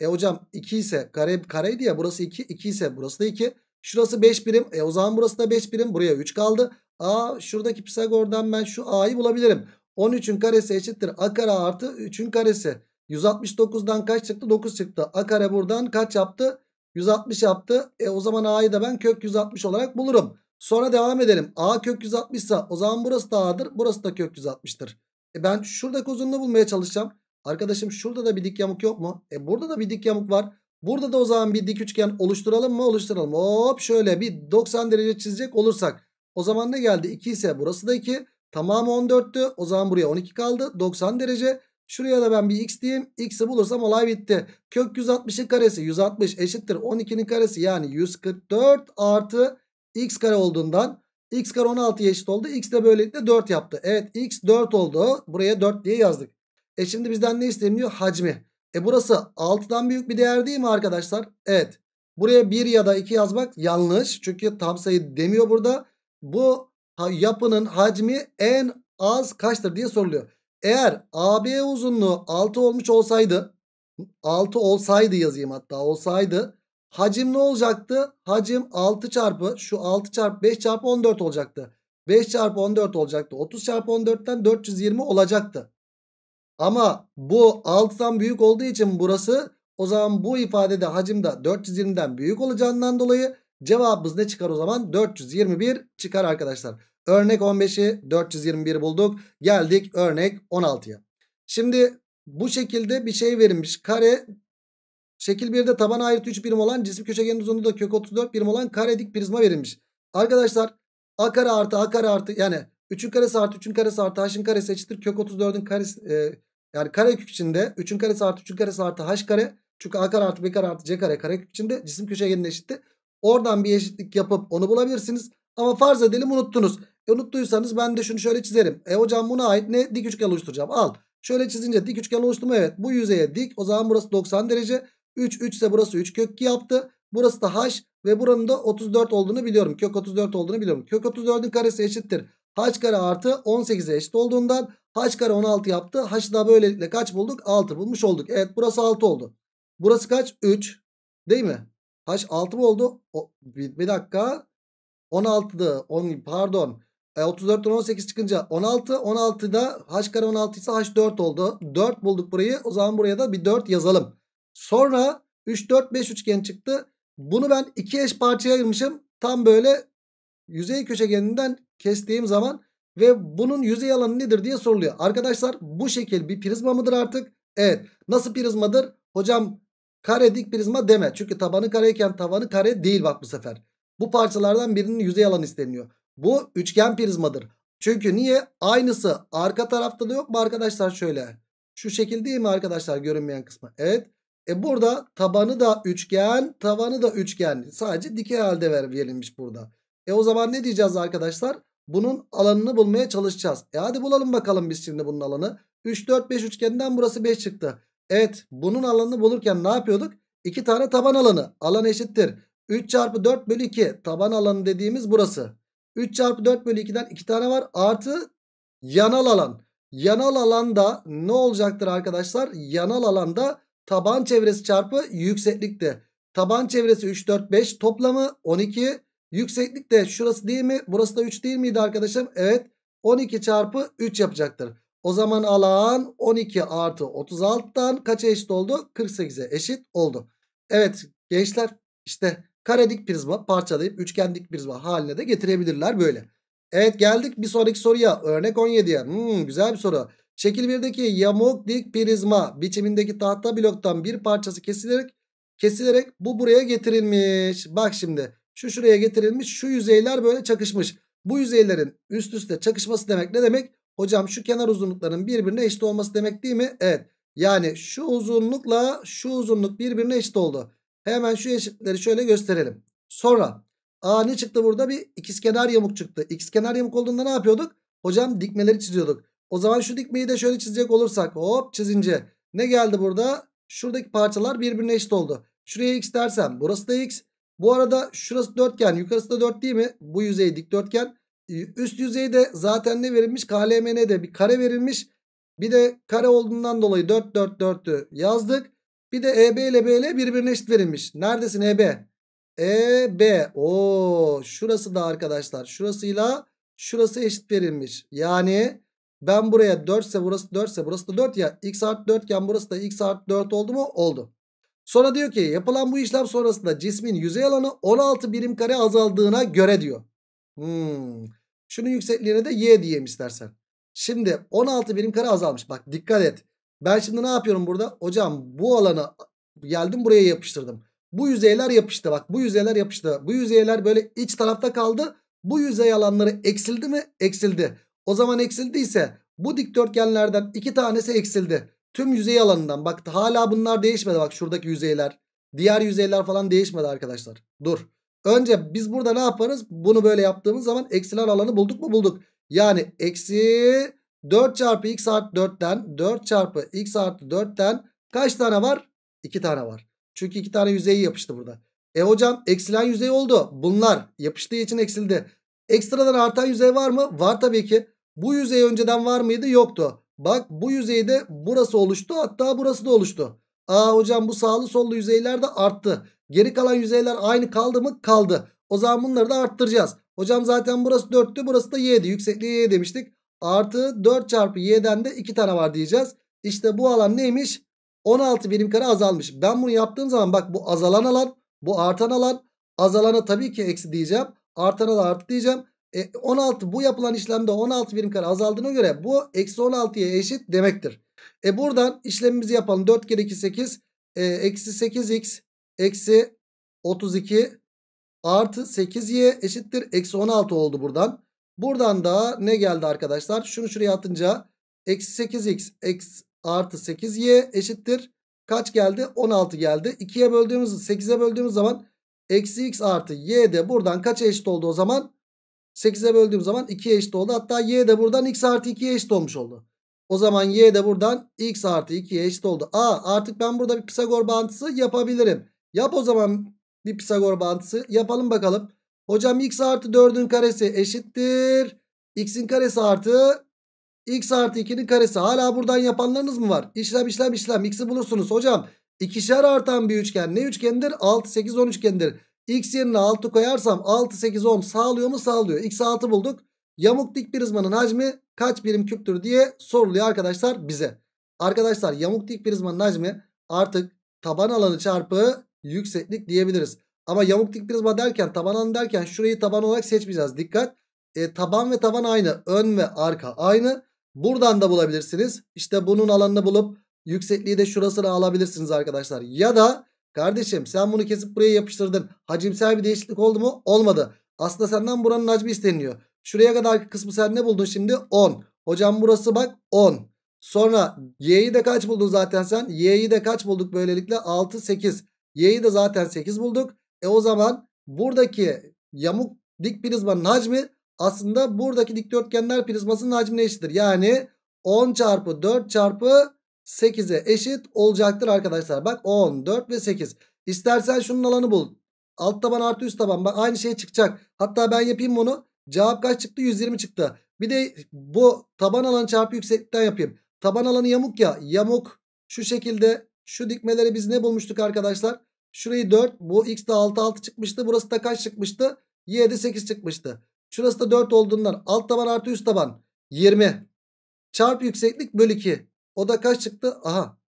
E hocam 2 ise kare kareydi ya burası 2, 2 ise burası da 2. Şurası 5 birim. E o zaman burası da 5 birim. Buraya 3 kaldı. A şuradaki Pisagor'dan ben şu A'yı bulabilirim. 13'ün karesi eşittir A kare artı 3'ün karesi. 169'dan kaç çıktı? 9 çıktı. A kare buradan kaç yaptı? 160 yaptı. E o zaman A'yı da ben kök 160 olarak bulurum. Sonra devam edelim. A kök 160 ise o zaman burası da A'dır. Burası da kök 160'tır. E ben şuradaki uzunluğu bulmaya çalışacağım. Arkadaşım şurada da bir dik yamuk yok mu? E burada da bir dik yamuk var. Burada da o zaman bir dik üçgen oluşturalım mı? Oluşturalım. Hop şöyle bir 90 derece çizecek olursak. O zaman ne geldi? 2 ise burası da 2. Tamamı 14'tü. O zaman buraya 12 kaldı. 90 derece. Şuraya da ben bir x diyeyim. X'i bulursam olay bitti. Kök 160'ın karesi 160 eşittir 12'nin karesi yani 144 artı x kare olduğundan x kare 16'ya eşit oldu. X de böylelikle 4 yaptı. Evet x 4 oldu. Buraya 4 diye yazdık. E şimdi bizden ne isteniyor? Hacmi. E burası 6'dan büyük bir değer değil mi arkadaşlar? Evet. Buraya 1 ya da 2 yazmak yanlış. Çünkü tam sayı demiyor burada. Bu yapının hacmi en az kaçtır diye soruluyor. Eğer AB uzunluğu 6 olmuş olsaydı 6 olsaydı yazayım hatta olsaydı hacim ne olacaktı? Hacim 6 çarpı şu 6 çarpı 5 çarpı 14 olacaktı. 5 çarpı 14 olacaktı. 30 çarpı 14'ten 420 olacaktı. Ama bu 6'dan büyük olduğu için burası o zaman bu ifadede hacimde 420'den büyük olacağından dolayı cevabımız ne çıkar o zaman? 421 çıkar arkadaşlar. Örnek 15'i 421 bulduk. Geldik örnek 16'ya. Şimdi bu şekilde bir şey verilmiş. Kare şekil 1'de taban ayrıt 3 birim olan cisim köşegenin uzunluğu da kök 34 birim olan kare dik prizma verilmiş. Arkadaşlar a kare artı a kare artı yani 3'ün karesi artı 3'ün karesi artı h'ın karesi eşittir kök 34'ün karesi e, yani kare kök içinde 3'ün karesi artı 3'ün karesi artı h kare çünkü a kare artı b kare artı c kare kare kök içinde cisim köşegenin eşittir. Oradan bir eşitlik yapıp onu bulabilirsiniz. Ama farz edelim unuttunuz. E, unuttuysanız ben de şunu şöyle çizerim. E hocam buna ait ne dik üçgen oluşturacağım. Al. Şöyle çizince dik üçgen oluştum. Evet bu yüzeye dik. O zaman burası 90 derece. 3 3 ise burası 3 kök 2 yaptı. Burası da h ve buranın da 34 olduğunu biliyorum. Kök 34 olduğunu biliyorum. Kök 34'ün karesi eşittir. h kare artı 18'e eşit olduğundan h kare 16 yaptı. h'ı da böylelikle kaç bulduk? 6 bulmuş olduk. Evet burası 6 oldu. Burası kaç? 3 değil mi? h 6 mı oldu? O, bir, bir dakika. 16'dı. 10 pardon. E, 34'ten 18 çıkınca 16. 16'da h kare 16 ise h 4 oldu. 4 bulduk burayı. O zaman buraya da bir 4 yazalım. Sonra 3 4 5 üçgen çıktı. Bunu ben iki eş parçaya ayırmışım. Tam böyle yüzey köşegeninden kestiğim zaman ve bunun yüzey alanı nedir diye soruluyor. Arkadaşlar bu şekil bir prizma mıdır artık? Evet. Nasıl prizmadır? Hocam kare dik prizma deme. Çünkü tabanı kareyken tavanı kare değil bak bu sefer. Bu parçalardan birinin yüzey alanı isteniyor. Bu üçgen prizmadır. Çünkü niye? Aynısı arka tarafta da yok mu arkadaşlar şöyle? Şu şekil değil mi arkadaşlar görünmeyen kısmı? Evet. E burada tabanı da üçgen, tavanı da üçgen. Sadece dikey halde verilmiş burada. E o zaman ne diyeceğiz arkadaşlar? Bunun alanını bulmaya çalışacağız. E hadi bulalım bakalım biz şimdi bunun alanı. 3, 4, 5 üçgeninden burası 5 çıktı. Evet bunun alanını bulurken ne yapıyorduk? 2 tane taban alanı. Alan eşittir. 3 çarpı 4 bölü 2 taban alanı dediğimiz burası. 3 çarpı 4 bölü 2'den 2 tane var. Artı yanal alan. Yanal alanda ne olacaktır arkadaşlar? Yanal alanda taban çevresi çarpı yükseklikte. Taban çevresi 3, 4, 5 toplamı 12. Yükseklik de şurası değil mi? Burası da 3 değil miydi arkadaşım? Evet 12 çarpı 3 yapacaktır. O zaman alan 12 artı 36'dan kaça eşit oldu? 48'e eşit oldu. Evet gençler işte Kare dik prizma parçalayıp üçgen dik prizma haline de getirebilirler böyle. Evet geldik bir sonraki soruya. Örnek 17'ye. Hmm, güzel bir soru. Şekil 1'deki yamuk dik prizma biçimindeki tahta bloktan bir parçası kesilerek kesilerek bu buraya getirilmiş. Bak şimdi şu şuraya getirilmiş şu yüzeyler böyle çakışmış. Bu yüzeylerin üst üste çakışması demek ne demek? Hocam şu kenar uzunlukların birbirine eşit olması demek değil mi? Evet. Yani şu uzunlukla şu uzunluk birbirine eşit oldu. Hemen şu eşitleri şöyle gösterelim. Sonra A ne çıktı burada? Bir ikizkenar yamuk çıktı. İkizkenar yamuk olduğunda ne yapıyorduk? Hocam dikmeleri çiziyorduk. O zaman şu dikmeyi de şöyle çizecek olursak hop çizince ne geldi burada? Şuradaki parçalar birbirine eşit oldu. Şuraya x dersem burası da x. Bu arada şurası dörtgen yukarısı da dört değil mi? Bu yüzey dikdörtgen. Ee, üst yüzeyde zaten ne verilmiş? KLMN'de bir kare verilmiş. Bir de kare olduğundan dolayı 4 4 4'ü yazdık. Bir de EB ile BL birbirine eşit verilmiş. Neredesin EB? EB. o şurası da arkadaşlar. Şurasıyla şurası eşit verilmiş. Yani ben buraya 4 ise burası 4 ise burası da 4 ya. X artı 4 iken burası da X artı 4 oldu mu? Oldu. Sonra diyor ki yapılan bu işlem sonrasında cismin yüzey alanı 16 birim kare azaldığına göre diyor. Hmm. Şunun yüksekliğine de y diyeyim istersen. Şimdi 16 birim kare azalmış. Bak dikkat et. Ben şimdi ne yapıyorum burada? Hocam bu alanı geldim buraya yapıştırdım. Bu yüzeyler yapıştı bak bu yüzeyler yapıştı. Bu yüzeyler böyle iç tarafta kaldı. Bu yüzey alanları eksildi mi? Eksildi. O zaman eksildiyse bu dikdörtgenlerden iki tanesi eksildi. Tüm yüzey alanından bak hala bunlar değişmedi bak şuradaki yüzeyler. Diğer yüzeyler falan değişmedi arkadaşlar. Dur. Önce biz burada ne yaparız? Bunu böyle yaptığımız zaman eksilen alanı bulduk mu? Bulduk. Yani eksi 4 çarpı x artı 4'ten 4 çarpı x artı 4'ten kaç tane var? 2 tane var. Çünkü 2 tane yüzeyi yapıştı burada. E hocam eksilen yüzey oldu. Bunlar yapıştığı için eksildi. Ekstradan artan yüzey var mı? Var tabii ki. Bu yüzey önceden var mıydı? Yoktu. Bak bu yüzeyde burası oluştu. Hatta burası da oluştu. Aa hocam bu sağlı sollu yüzeyler de arttı. Geri kalan yüzeyler aynı kaldı mı? Kaldı. O zaman bunları da arttıracağız. Hocam zaten burası 4'tü burası da y'di. Yüksekliği y demiştik. Artı 4 çarpı y'den de 2 tane var diyeceğiz. İşte bu alan neymiş? 16 birim kare azalmış. Ben bunu yaptığım zaman bak bu azalan alan bu artan alan azalana tabii ki eksi diyeceğim. Artana da artı diyeceğim. E, 16 bu yapılan işlemde 16 birim kare azaldığına göre bu eksi 16'ya eşit demektir. E buradan işlemimizi yapalım. 4 kere 2 8 e, eksi 8x eksi 32 artı 8y eşittir. Eksi 16 oldu buradan. Buradan da ne geldi arkadaşlar? Şunu şuraya atınca eksi 8x eksi artı 8y eşittir. Kaç geldi? 16 geldi. 2'ye böldüğümüz 8'e böldüğümüz zaman eksi x artı y de buradan kaç eşit oldu o zaman? 8'e böldüğüm zaman 2'ye eşit oldu. Hatta y de buradan x artı 2'ye eşit olmuş oldu. O zaman y de buradan x artı 2'ye eşit oldu. Aa artık ben burada bir Pisagor bağıntısı yapabilirim. Yap o zaman bir Pisagor bağıntısı yapalım bakalım. Hocam x artı 4'ün karesi eşittir. x'in karesi artı x artı 2'nin karesi. Hala buradan yapanlarınız mı var? İşlem işlem işlem x'i bulursunuz hocam. İkişer artan bir üçgen ne üçgendir? 6 8 10 üçgendir. X yerine 6 koyarsam 6 8 10 sağlıyor mu? Sağlıyor. X 6 bulduk. Yamuk dik prizmanın hacmi kaç birim küptür diye soruluyor arkadaşlar bize. Arkadaşlar yamuk dik prizmanın hacmi artık taban alanı çarpı yükseklik diyebiliriz. Ama yamuk dik prizma derken tabanan derken şurayı taban olarak seçmeyeceğiz. Dikkat. E, taban ve taban aynı. Ön ve arka aynı. Buradan da bulabilirsiniz. İşte bunun alanını bulup yüksekliği de şurasını alabilirsiniz arkadaşlar. Ya da kardeşim sen bunu kesip buraya yapıştırdın. Hacimsel bir değişiklik oldu mu? Olmadı. Aslında senden buranın hacmi isteniyor. Şuraya kadar kısmı sen ne buldun şimdi? 10. Hocam burası bak 10. Sonra y'yi de kaç buldun zaten sen? y'yi de kaç bulduk böylelikle? 6, 8. y'yi de zaten 8 bulduk. E o zaman buradaki yamuk dik prizmanın hacmi aslında buradaki dikdörtgenler prizmasının hacmine eşittir. Yani 10 çarpı 4 çarpı 8'e eşit olacaktır arkadaşlar. Bak 10, 4 ve 8. İstersen şunun alanı bul. Alt taban artı üst taban. Bak aynı şey çıkacak. Hatta ben yapayım bunu. Cevap kaç çıktı? 120 çıktı. Bir de bu taban alanı çarpı yükseklikten yapayım. Taban alanı yamuk ya. Yamuk şu şekilde şu dikmeleri biz ne bulmuştuk arkadaşlar? Şurayı 4. Bu x de 6 6 çıkmıştı. Burası da kaç çıkmıştı? Y de 8 çıkmıştı. Şurası da 4 olduğundan alt taban artı üst taban 20. Çarp yükseklik bölü 2. O da kaç çıktı? Aha.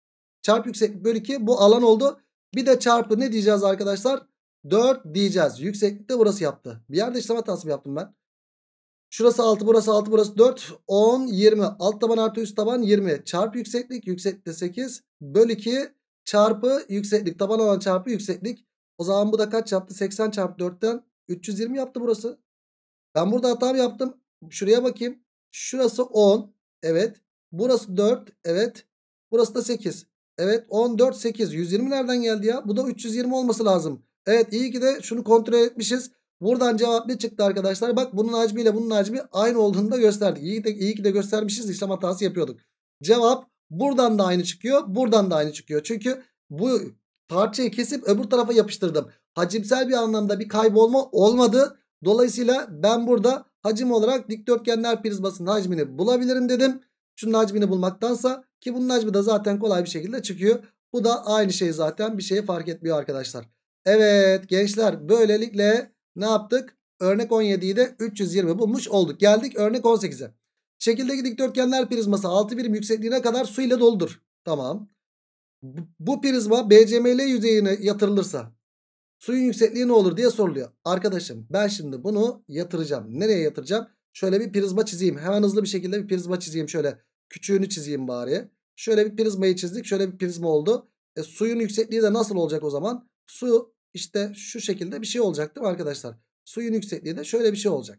Çarp yükseklik bölü 2 bu alan oldu. Bir de çarpı ne diyeceğiz arkadaşlar? 4 diyeceğiz. Yükseklik de burası yaptı. Bir yerde işlem hatası yaptım ben? Şurası 6 burası 6 burası 4. 10 20. Alt taban artı üst taban 20. Çarp yükseklik yükseklik de 8. Bölü 2 çarpı yükseklik. Taban alan çarpı yükseklik. O zaman bu da kaç yaptı? 80 çarpı 4'ten 320 yaptı burası. Ben burada hata mı yaptım. Şuraya bakayım. Şurası 10. Evet. Burası 4. Evet. Burası da 8. Evet 14 8. 120 nereden geldi ya? Bu da 320 olması lazım. Evet iyi ki de şunu kontrol etmişiz. Buradan cevap ne çıktı arkadaşlar? Bak bunun hacmiyle bunun hacmi aynı olduğunu da gösterdik. İyi, de, iyi ki de göstermişiz. İşlem hatası yapıyorduk. Cevap Buradan da aynı çıkıyor. Buradan da aynı çıkıyor. Çünkü bu parçayı kesip öbür tarafa yapıştırdım. Hacimsel bir anlamda bir kaybolma olmadı. Dolayısıyla ben burada hacim olarak dikdörtgenler prizmasının hacmini bulabilirim dedim. Şunun hacmini bulmaktansa ki bunun hacmi de zaten kolay bir şekilde çıkıyor. Bu da aynı şey zaten bir şeye fark etmiyor arkadaşlar. Evet gençler böylelikle ne yaptık? Örnek 17'yi de 320 bulmuş olduk. Geldik örnek 18'e. Şekildeki dikdörtgenler prizması 6 birim yüksekliğine kadar su ile doldur. Tamam. Bu prizma BCML yüzeyine yatırılırsa suyun yüksekliği ne olur diye soruluyor. Arkadaşım ben şimdi bunu yatıracağım. Nereye yatıracağım? Şöyle bir prizma çizeyim. Hemen hızlı bir şekilde bir prizma çizeyim. Şöyle küçüğünü çizeyim bari. Şöyle bir prizmayı çizdik. Şöyle bir prizma oldu. E, suyun yüksekliği de nasıl olacak o zaman? Su işte şu şekilde bir şey olacak değil mi arkadaşlar? Suyun yüksekliği de şöyle bir şey olacak.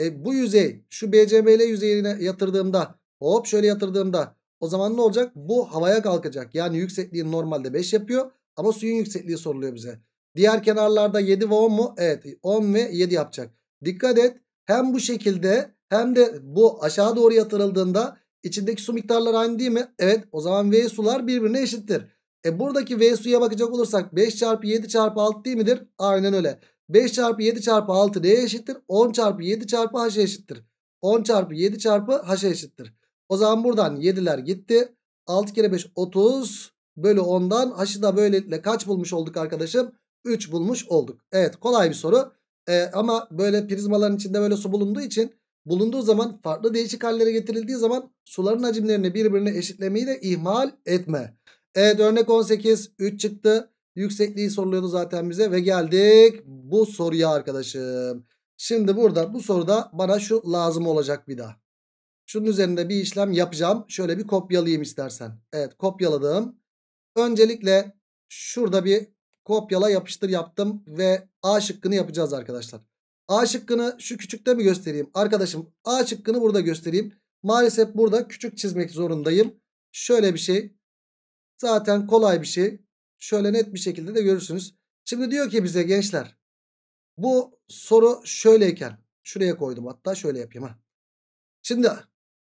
E, bu yüzey şu BCML yüzeyine yatırdığımda hop şöyle yatırdığımda o zaman ne olacak? Bu havaya kalkacak. Yani yüksekliği normalde 5 yapıyor ama suyun yüksekliği soruluyor bize. Diğer kenarlarda 7 ve 10 mu? Evet 10 ve 7 yapacak. Dikkat et hem bu şekilde hem de bu aşağı doğru yatırıldığında içindeki su miktarları aynı değil mi? Evet o zaman V sular birbirine eşittir. E buradaki V suya bakacak olursak 5 çarpı 7 çarpı 6 değil midir? Aynen öyle. 5 çarpı 7 çarpı 6 neye eşittir? 10 çarpı 7 çarpı h'a eşittir. 10 çarpı 7 çarpı h'a eşittir. O zaman buradan 7'ler gitti. 6 kere 5 30 bölü 10'dan h'ı da böylelikle kaç bulmuş olduk arkadaşım? 3 bulmuş olduk. Evet kolay bir soru. Ee, ama böyle prizmaların içinde böyle su bulunduğu için bulunduğu zaman farklı değişik hallere getirildiği zaman suların hacimlerini birbirine eşitlemeyi de ihmal etme. Evet örnek 18 3 çıktı. Yüksekliği soruluyordu zaten bize ve geldik bu soruya arkadaşım. Şimdi burada bu soruda bana şu lazım olacak bir daha. Şunun üzerinde bir işlem yapacağım. Şöyle bir kopyalayayım istersen. Evet kopyaladım. Öncelikle şurada bir kopyala yapıştır yaptım ve A şıkkını yapacağız arkadaşlar. A şıkkını şu küçükte mi göstereyim? Arkadaşım A şıkkını burada göstereyim. Maalesef burada küçük çizmek zorundayım. Şöyle bir şey. Zaten kolay bir şey. Şöyle net bir şekilde de görürsünüz. Şimdi diyor ki bize gençler bu soru şöyleyken şuraya koydum hatta şöyle yapayım. ha. Şimdi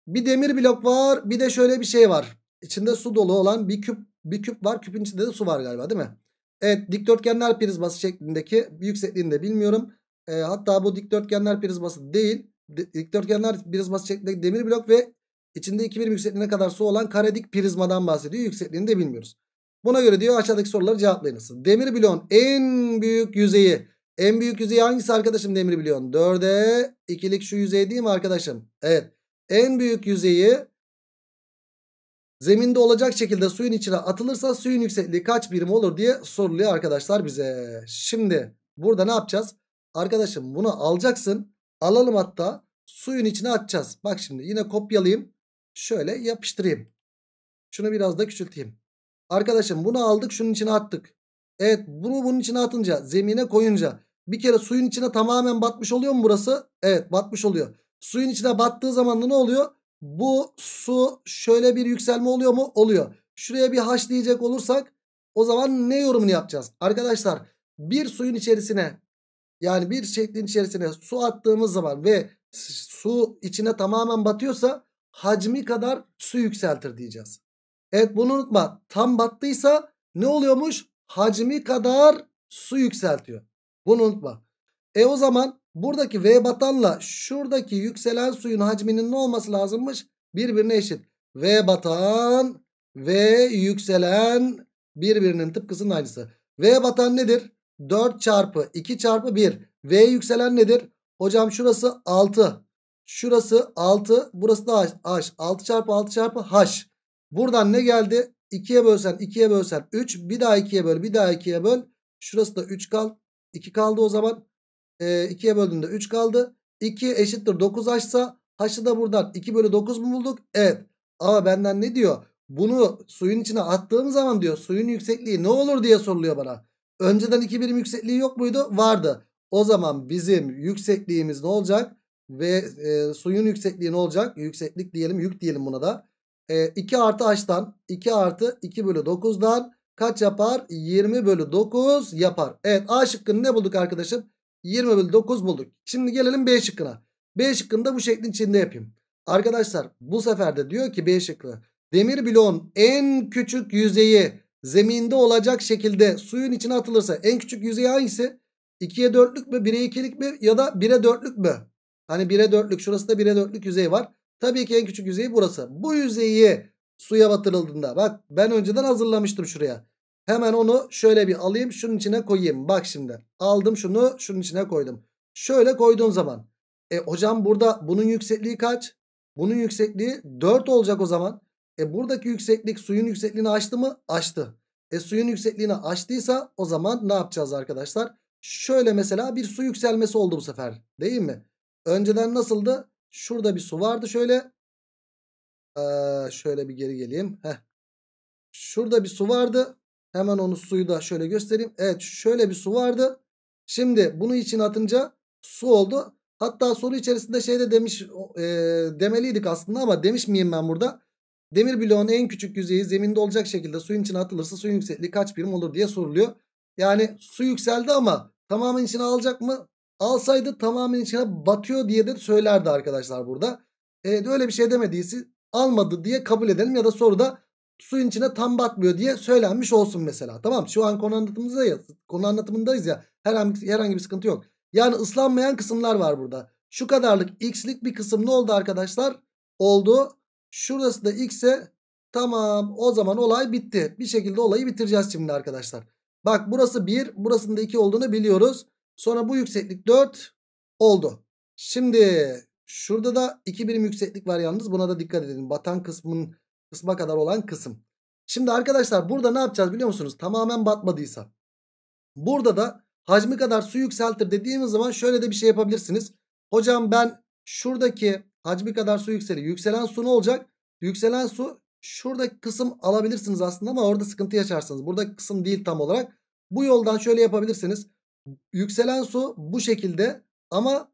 bir demir blok var bir de şöyle bir şey var. İçinde su dolu olan bir küp bir küp var küpün içinde de su var galiba değil mi? Evet dikdörtgenler prizması şeklindeki yüksekliğini de bilmiyorum. E, hatta bu dikdörtgenler prizması değil dikdörtgenler prizması şeklindeki demir blok ve içinde 2 birim yüksekliğine kadar su olan karedik prizmadan bahsediyor. Yüksekliğini de bilmiyoruz. Buna göre diyor aşağıdaki soruları cevaplayınız. Demir bloğun en büyük yüzeyi. En büyük yüzeyi hangisi arkadaşım demir bloğun? 4'e 2'lik şu yüzey değil mi arkadaşım? Evet. En büyük yüzeyi zeminde olacak şekilde suyun içine atılırsa suyun yüksekliği kaç birim olur diye soruluyor arkadaşlar bize. Şimdi burada ne yapacağız? Arkadaşım bunu alacaksın. Alalım hatta suyun içine atacağız. Bak şimdi yine kopyalayayım. Şöyle yapıştırayım. Şunu biraz da küçülteyim. Arkadaşım bunu aldık şunun içine attık. Evet bunu bunun içine atınca zemine koyunca bir kere suyun içine tamamen batmış oluyor mu burası? Evet batmış oluyor. Suyun içine battığı zaman da ne oluyor? Bu su şöyle bir yükselme oluyor mu? Oluyor. Şuraya bir haş diyecek olursak o zaman ne yorumunu yapacağız? Arkadaşlar bir suyun içerisine yani bir şeklin içerisine su attığımız zaman ve su içine tamamen batıyorsa hacmi kadar su yükseltir diyeceğiz. Evet bunu unutma. Tam battıysa ne oluyormuş? Hacmi kadar su yükseltiyor. Bunu unutma. E o zaman buradaki V batanla şuradaki yükselen suyun hacminin ne olması lazımmış? Birbirine eşit. V batan ve yükselen birbirinin tıpkısının aynısı. V batan nedir? 4 çarpı 2 çarpı 1. V yükselen nedir? Hocam şurası 6. Şurası 6. Burası da H. 6 çarpı 6 çarpı H. Buradan ne geldi? 2'ye bölsen 2'ye bölsen 3. Bir daha 2'ye böl bir daha 2'ye böl. Şurası da 3 kal. 2 kaldı o zaman. E, ee, 2'ye böldüğünde 3 kaldı. 2 eşittir 9 açsa haşı da buradan 2 bölü 9 mu bulduk? Evet. Ama benden ne diyor? Bunu suyun içine attığım zaman diyor suyun yüksekliği ne olur diye soruluyor bana. Önceden 2 birim yüksekliği yok muydu? Vardı. O zaman bizim yüksekliğimiz ne olacak? Ve e, suyun yüksekliği ne olacak? Yükseklik diyelim yük diyelim buna da e, ee, 2 artı h'dan 2 artı 2 bölü 9'dan kaç yapar? 20 bölü 9 yapar. Evet A şıkkını ne bulduk arkadaşım? 20 bölü 9 bulduk. Şimdi gelelim B şıkkına. B şıkkını da bu şeklin içinde yapayım. Arkadaşlar bu sefer de diyor ki B şıkkı. Demir bloğun en küçük yüzeyi zeminde olacak şekilde suyun içine atılırsa en küçük yüzey hangisi? 2'ye 4'lük mü? 1'e 2'lik mi? Ya da 1'e 4'lük mü? Hani 1'e 4'lük şurası da 1'e 4'lük yüzey var. Tabii ki en küçük yüzeyi burası. Bu yüzeyi suya batırıldığında bak ben önceden hazırlamıştım şuraya. Hemen onu şöyle bir alayım şunun içine koyayım. Bak şimdi aldım şunu şunun içine koydum. Şöyle koyduğun zaman. E hocam burada bunun yüksekliği kaç? Bunun yüksekliği 4 olacak o zaman. E buradaki yükseklik suyun yüksekliğini aştı mı? Aştı. E suyun yüksekliğini aştıysa o zaman ne yapacağız arkadaşlar? Şöyle mesela bir su yükselmesi oldu bu sefer. Değil mi? Önceden nasıldı? Şurada bir su vardı şöyle. Ee, şöyle bir geri geleyim. Heh. Şurada bir su vardı. Hemen onu suyu da şöyle göstereyim. Evet şöyle bir su vardı. Şimdi bunu için atınca su oldu. Hatta soru içerisinde şey de demiş e, demeliydik aslında ama demiş miyim ben burada? Demir bloğun en küçük yüzeyi zeminde olacak şekilde suyun içine atılırsa suyun yüksekliği kaç birim olur diye soruluyor. Yani su yükseldi ama tamamen içine alacak mı? Alsaydı tamamen içine batıyor diye de söylerdi arkadaşlar burada. Evet öyle bir şey demediyse almadı diye kabul edelim ya da soruda suyun içine tam batmıyor diye söylenmiş olsun mesela. Tamam şu an konu anlatımımızda ya, konu anlatımındayız ya herhangi, herhangi bir sıkıntı yok. Yani ıslanmayan kısımlar var burada. Şu kadarlık x'lik bir kısım ne oldu arkadaşlar? Oldu. Şurası da x'e tamam o zaman olay bitti. Bir şekilde olayı bitireceğiz şimdi arkadaşlar. Bak burası 1 burasında 2 olduğunu biliyoruz. Sonra bu yükseklik 4 oldu. Şimdi şurada da 2 birim yükseklik var yalnız. Buna da dikkat edin. Batan kısmın kısma kadar olan kısım. Şimdi arkadaşlar burada ne yapacağız biliyor musunuz? Tamamen batmadıysa. Burada da hacmi kadar su yükseltir dediğimiz zaman şöyle de bir şey yapabilirsiniz. Hocam ben şuradaki hacmi kadar su yükseli. Yükselen su ne olacak? Yükselen su şuradaki kısım alabilirsiniz aslında ama orada sıkıntı yaşarsınız. Burada kısım değil tam olarak. Bu yoldan şöyle yapabilirsiniz. Yükselen su bu şekilde ama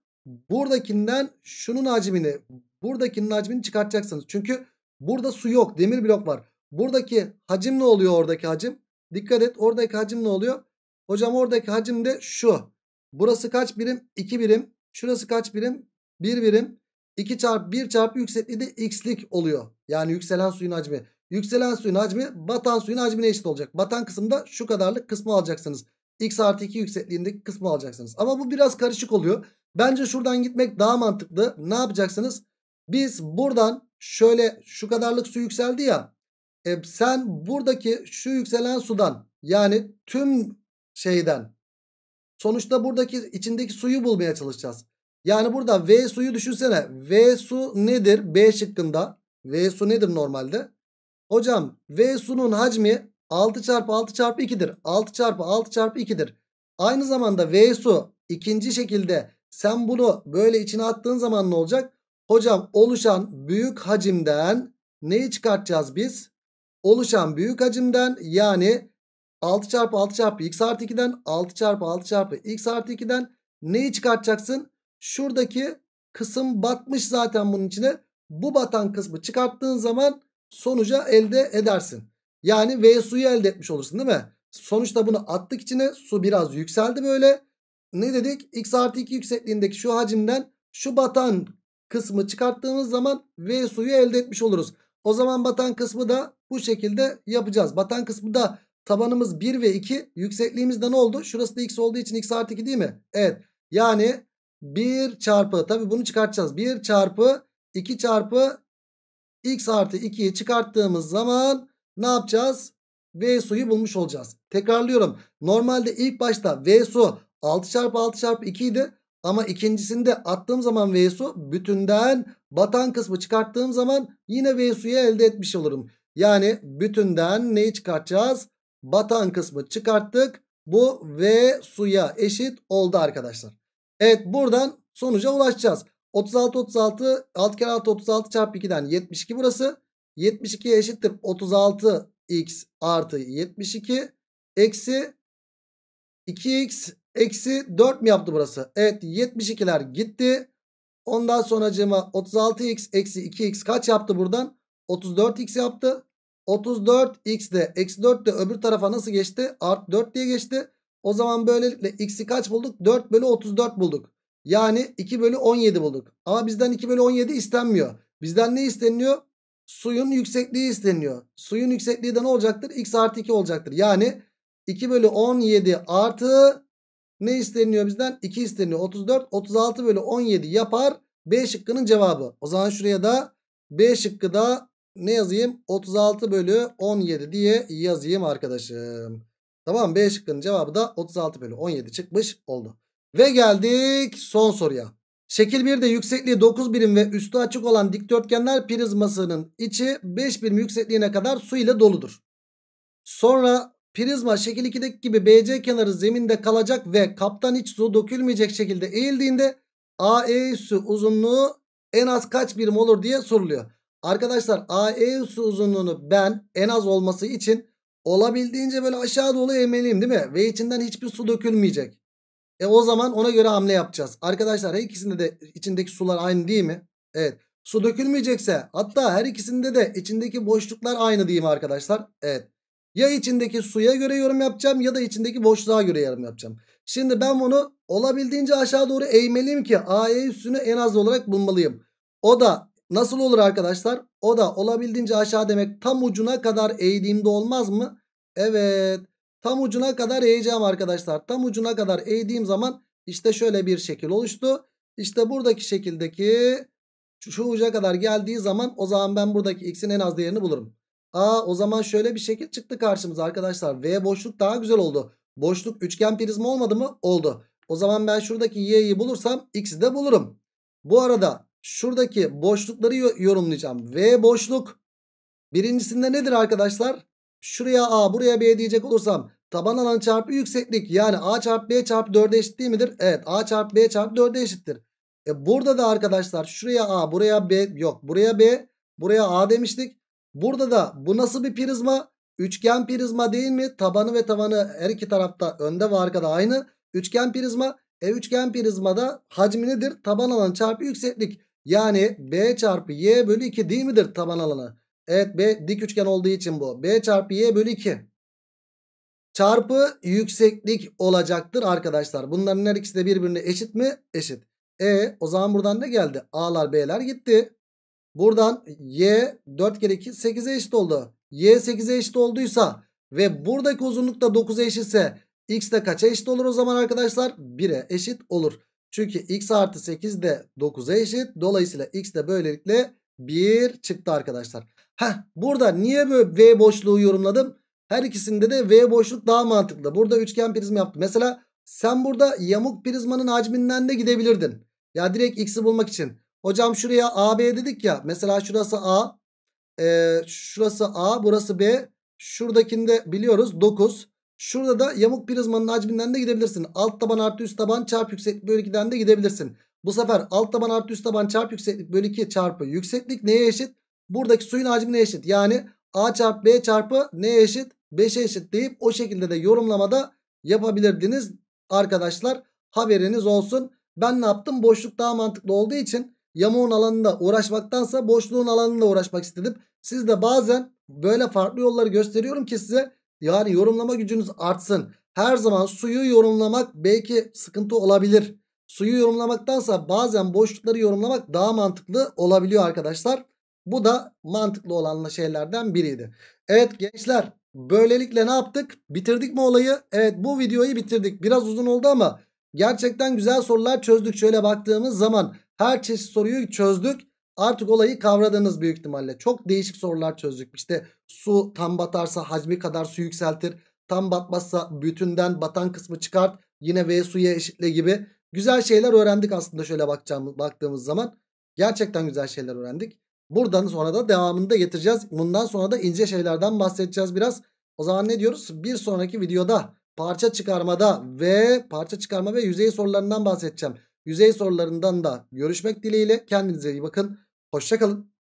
buradakinden şunun hacmini buradakinin hacmini çıkartacaksınız. Çünkü burada su yok demir blok var. Buradaki hacim ne oluyor oradaki hacim? Dikkat et oradaki hacim ne oluyor? Hocam oradaki hacim de şu. Burası kaç birim? 2 birim. Şurası kaç birim? 1 bir birim. 2 çarpı 1 çarpı yüksekliği de x'lik oluyor. Yani yükselen suyun hacmi. Yükselen suyun hacmi batan suyun hacmine eşit olacak. Batan kısımda şu kadarlık kısmı alacaksınız x artı 2 yüksekliğindeki kısmı alacaksınız. Ama bu biraz karışık oluyor. Bence şuradan gitmek daha mantıklı. Ne yapacaksınız? Biz buradan şöyle şu kadarlık su yükseldi ya. E sen buradaki şu yükselen sudan yani tüm şeyden sonuçta buradaki içindeki suyu bulmaya çalışacağız. Yani burada V suyu düşünsene. V su nedir B şıkkında? V su nedir normalde? Hocam V sunun hacmi 6 çarpı 6 çarpı 2'dir. 6 çarpı 6 çarpı 2'dir. Aynı zamanda V su ikinci şekilde sen bunu böyle içine attığın zaman ne olacak? Hocam oluşan büyük hacimden neyi çıkartacağız biz? Oluşan büyük hacimden yani 6 çarpı 6 çarpı x artı 2'den 6 çarpı 6 çarpı x artı 2'den neyi çıkartacaksın? Şuradaki kısım batmış zaten bunun içine. Bu batan kısmı çıkarttığın zaman sonuca elde edersin. Yani V suyu elde etmiş olursun değil mi? Sonuçta bunu attık içine su biraz yükseldi böyle. Ne dedik? X artı 2 yüksekliğindeki şu hacimden şu batan kısmı çıkarttığımız zaman V suyu elde etmiş oluruz. O zaman batan kısmı da bu şekilde yapacağız. Batan kısmı da tabanımız 1 ve 2 yüksekliğimiz de ne oldu? Şurası da X olduğu için X artı 2 değil mi? Evet. Yani 1 çarpı tabi bunu çıkartacağız. 1 çarpı 2 çarpı X artı 2'yi çıkarttığımız zaman ne yapacağız? V suyu bulmuş olacağız. Tekrarlıyorum. Normalde ilk başta V su 6 çarpı 6 çarpı 2 idi. Ama ikincisinde attığım zaman V su bütünden batan kısmı çıkarttığım zaman yine V suyu elde etmiş olurum. Yani bütünden neyi çıkartacağız? Batan kısmı çıkarttık. Bu V suya eşit oldu arkadaşlar. Evet buradan sonuca ulaşacağız. 36 36 6 kere 6 36 çarpı 2'den 72 burası. 72 eşittir 36x artı 72 eksi 2x eksi 4 mi yaptı burası? Evet 72'ler gitti. Ondan sonracığıma 36x eksi 2x kaç yaptı buradan? 34x yaptı. 34x de eksi 4 de öbür tarafa nasıl geçti? Art 4 diye geçti. O zaman böylelikle x'i kaç bulduk? 4 bölü 34 bulduk. Yani 2 bölü 17 bulduk. Ama bizden 2 bölü 17 istenmiyor. Bizden ne isteniyor? suyun yüksekliği isteniyor. Suyun yüksekliği de ne olacaktır? X artı 2 olacaktır. Yani 2 bölü 17 artı ne isteniyor bizden? 2 isteniyor. 34, 36 bölü 17 yapar. B şıkkının cevabı. O zaman şuraya da B şıkkı da ne yazayım? 36 bölü 17 diye yazayım arkadaşım. Tamam B şıkkının cevabı da 36 bölü 17 çıkmış oldu. Ve geldik son soruya. Şekil 1'de yüksekliği 9 birim ve üstü açık olan dikdörtgenler prizmasının içi 5 birim yüksekliğine kadar su ile doludur. Sonra prizma şekil 2'deki gibi BC kenarı zeminde kalacak ve kaptan hiç su dökülmeyecek şekilde eğildiğinde AE üssü uzunluğu en az kaç birim olur diye soruluyor. Arkadaşlar AE üssü uzunluğunu ben en az olması için olabildiğince böyle aşağı doğru eğmeliyim değil mi? Ve içinden hiçbir su dökülmeyecek. E o zaman ona göre hamle yapacağız. Arkadaşlar her ikisinde de içindeki sular aynı değil mi? Evet. Su dökülmeyecekse hatta her ikisinde de içindeki boşluklar aynı değil mi arkadaşlar? Evet. Ya içindeki suya göre yorum yapacağım ya da içindeki boşluğa göre yorum yapacağım. Şimdi ben bunu olabildiğince aşağı doğru eğmeliyim ki AE üssünü en az olarak bulmalıyım. O da nasıl olur arkadaşlar? O da olabildiğince aşağı demek tam ucuna kadar eğdiğimde olmaz mı? Evet. Tam ucuna kadar eğeceğim arkadaşlar. Tam ucuna kadar eğdiğim zaman işte şöyle bir şekil oluştu. İşte buradaki şekildeki şu uca kadar geldiği zaman o zaman ben buradaki x'in en az değerini bulurum. Aa o zaman şöyle bir şekil çıktı karşımıza arkadaşlar. V boşluk daha güzel oldu. Boşluk üçgen prizma olmadı mı? Oldu. O zaman ben şuradaki y'yi bulursam x'i de bulurum. Bu arada şuradaki boşlukları yorumlayacağım. V boşluk birincisinde nedir arkadaşlar? Şuraya A buraya B diyecek olursam Taban alan çarpı yükseklik yani A çarpı B çarpı 4'e eşit değil midir? Evet A çarpı B çarpı 4'e eşittir. E burada da arkadaşlar şuraya A buraya B yok buraya B buraya A demiştik. Burada da bu nasıl bir prizma? Üçgen prizma değil mi? Tabanı ve tavanı her iki tarafta önde ve arkada aynı. Üçgen prizma. E üçgen prizmada hacmi nedir? Taban alan çarpı yükseklik. Yani B çarpı Y bölü 2 değil midir taban alanı? Evet B dik üçgen olduğu için bu. B çarpı Y bölü 2 çarpı yükseklik olacaktır arkadaşlar. Bunların her ikisi de birbirine eşit mi? Eşit. E o zaman buradan ne geldi? A'lar B'ler gitti. Buradan Y 4 kere 2 8'e eşit oldu. Y 8'e eşit olduysa ve buradaki uzunluk da 9'a eşitse X de kaça eşit olur o zaman arkadaşlar? 1'e eşit olur. Çünkü X artı 8 de 9'a eşit. Dolayısıyla X de böylelikle 1 çıktı arkadaşlar. Heh, burada niye böyle V boşluğu yorumladım? Her ikisinde de V boşluk daha mantıklı. Burada üçgen prizma yaptım. Mesela sen burada yamuk prizmanın hacminden de gidebilirdin. Ya direkt x'i bulmak için. Hocam şuraya AB dedik ya. Mesela şurası A. E, şurası A. Burası B. Şuradakinde biliyoruz 9. Şurada da yamuk prizmanın hacminden de gidebilirsin. Alt taban artı üst taban çarp yükseklik bölü 2'den de gidebilirsin. Bu sefer alt taban artı üst taban çarp yükseklik bölü 2 çarpı yükseklik neye eşit? Buradaki suyun hacmine eşit. Yani A çarpı B çarpı ne eşit? 5'e eşit deyip o şekilde de yorumlamada yapabilirdiniz arkadaşlar. Haberiniz olsun. Ben ne yaptım? Boşluk daha mantıklı olduğu için yamuğun alanında uğraşmaktansa boşluğun alanında uğraşmak istedim. Siz de bazen böyle farklı yolları gösteriyorum ki size yani yorumlama gücünüz artsın. Her zaman suyu yorumlamak belki sıkıntı olabilir. Suyu yorumlamaktansa bazen boşlukları yorumlamak daha mantıklı olabiliyor arkadaşlar. Bu da mantıklı olan şeylerden biriydi. Evet gençler böylelikle ne yaptık? Bitirdik mi olayı? Evet bu videoyu bitirdik. Biraz uzun oldu ama gerçekten güzel sorular çözdük. Şöyle baktığımız zaman her çeşit soruyu çözdük. Artık olayı kavradınız büyük ihtimalle. Çok değişik sorular çözdük. İşte su tam batarsa hacmi kadar su yükseltir. Tam batmazsa bütünden batan kısmı çıkart. Yine V suya eşitle gibi. Güzel şeyler öğrendik aslında şöyle bakacağımız, baktığımız zaman. Gerçekten güzel şeyler öğrendik. Buradan sonra da devamını da getireceğiz. Bundan sonra da ince şeylerden bahsedeceğiz biraz. O zaman ne diyoruz? Bir sonraki videoda parça çıkarmada ve parça çıkarma ve yüzey sorularından bahsedeceğim. Yüzey sorularından da görüşmek dileğiyle. Kendinize iyi bakın. Hoşçakalın.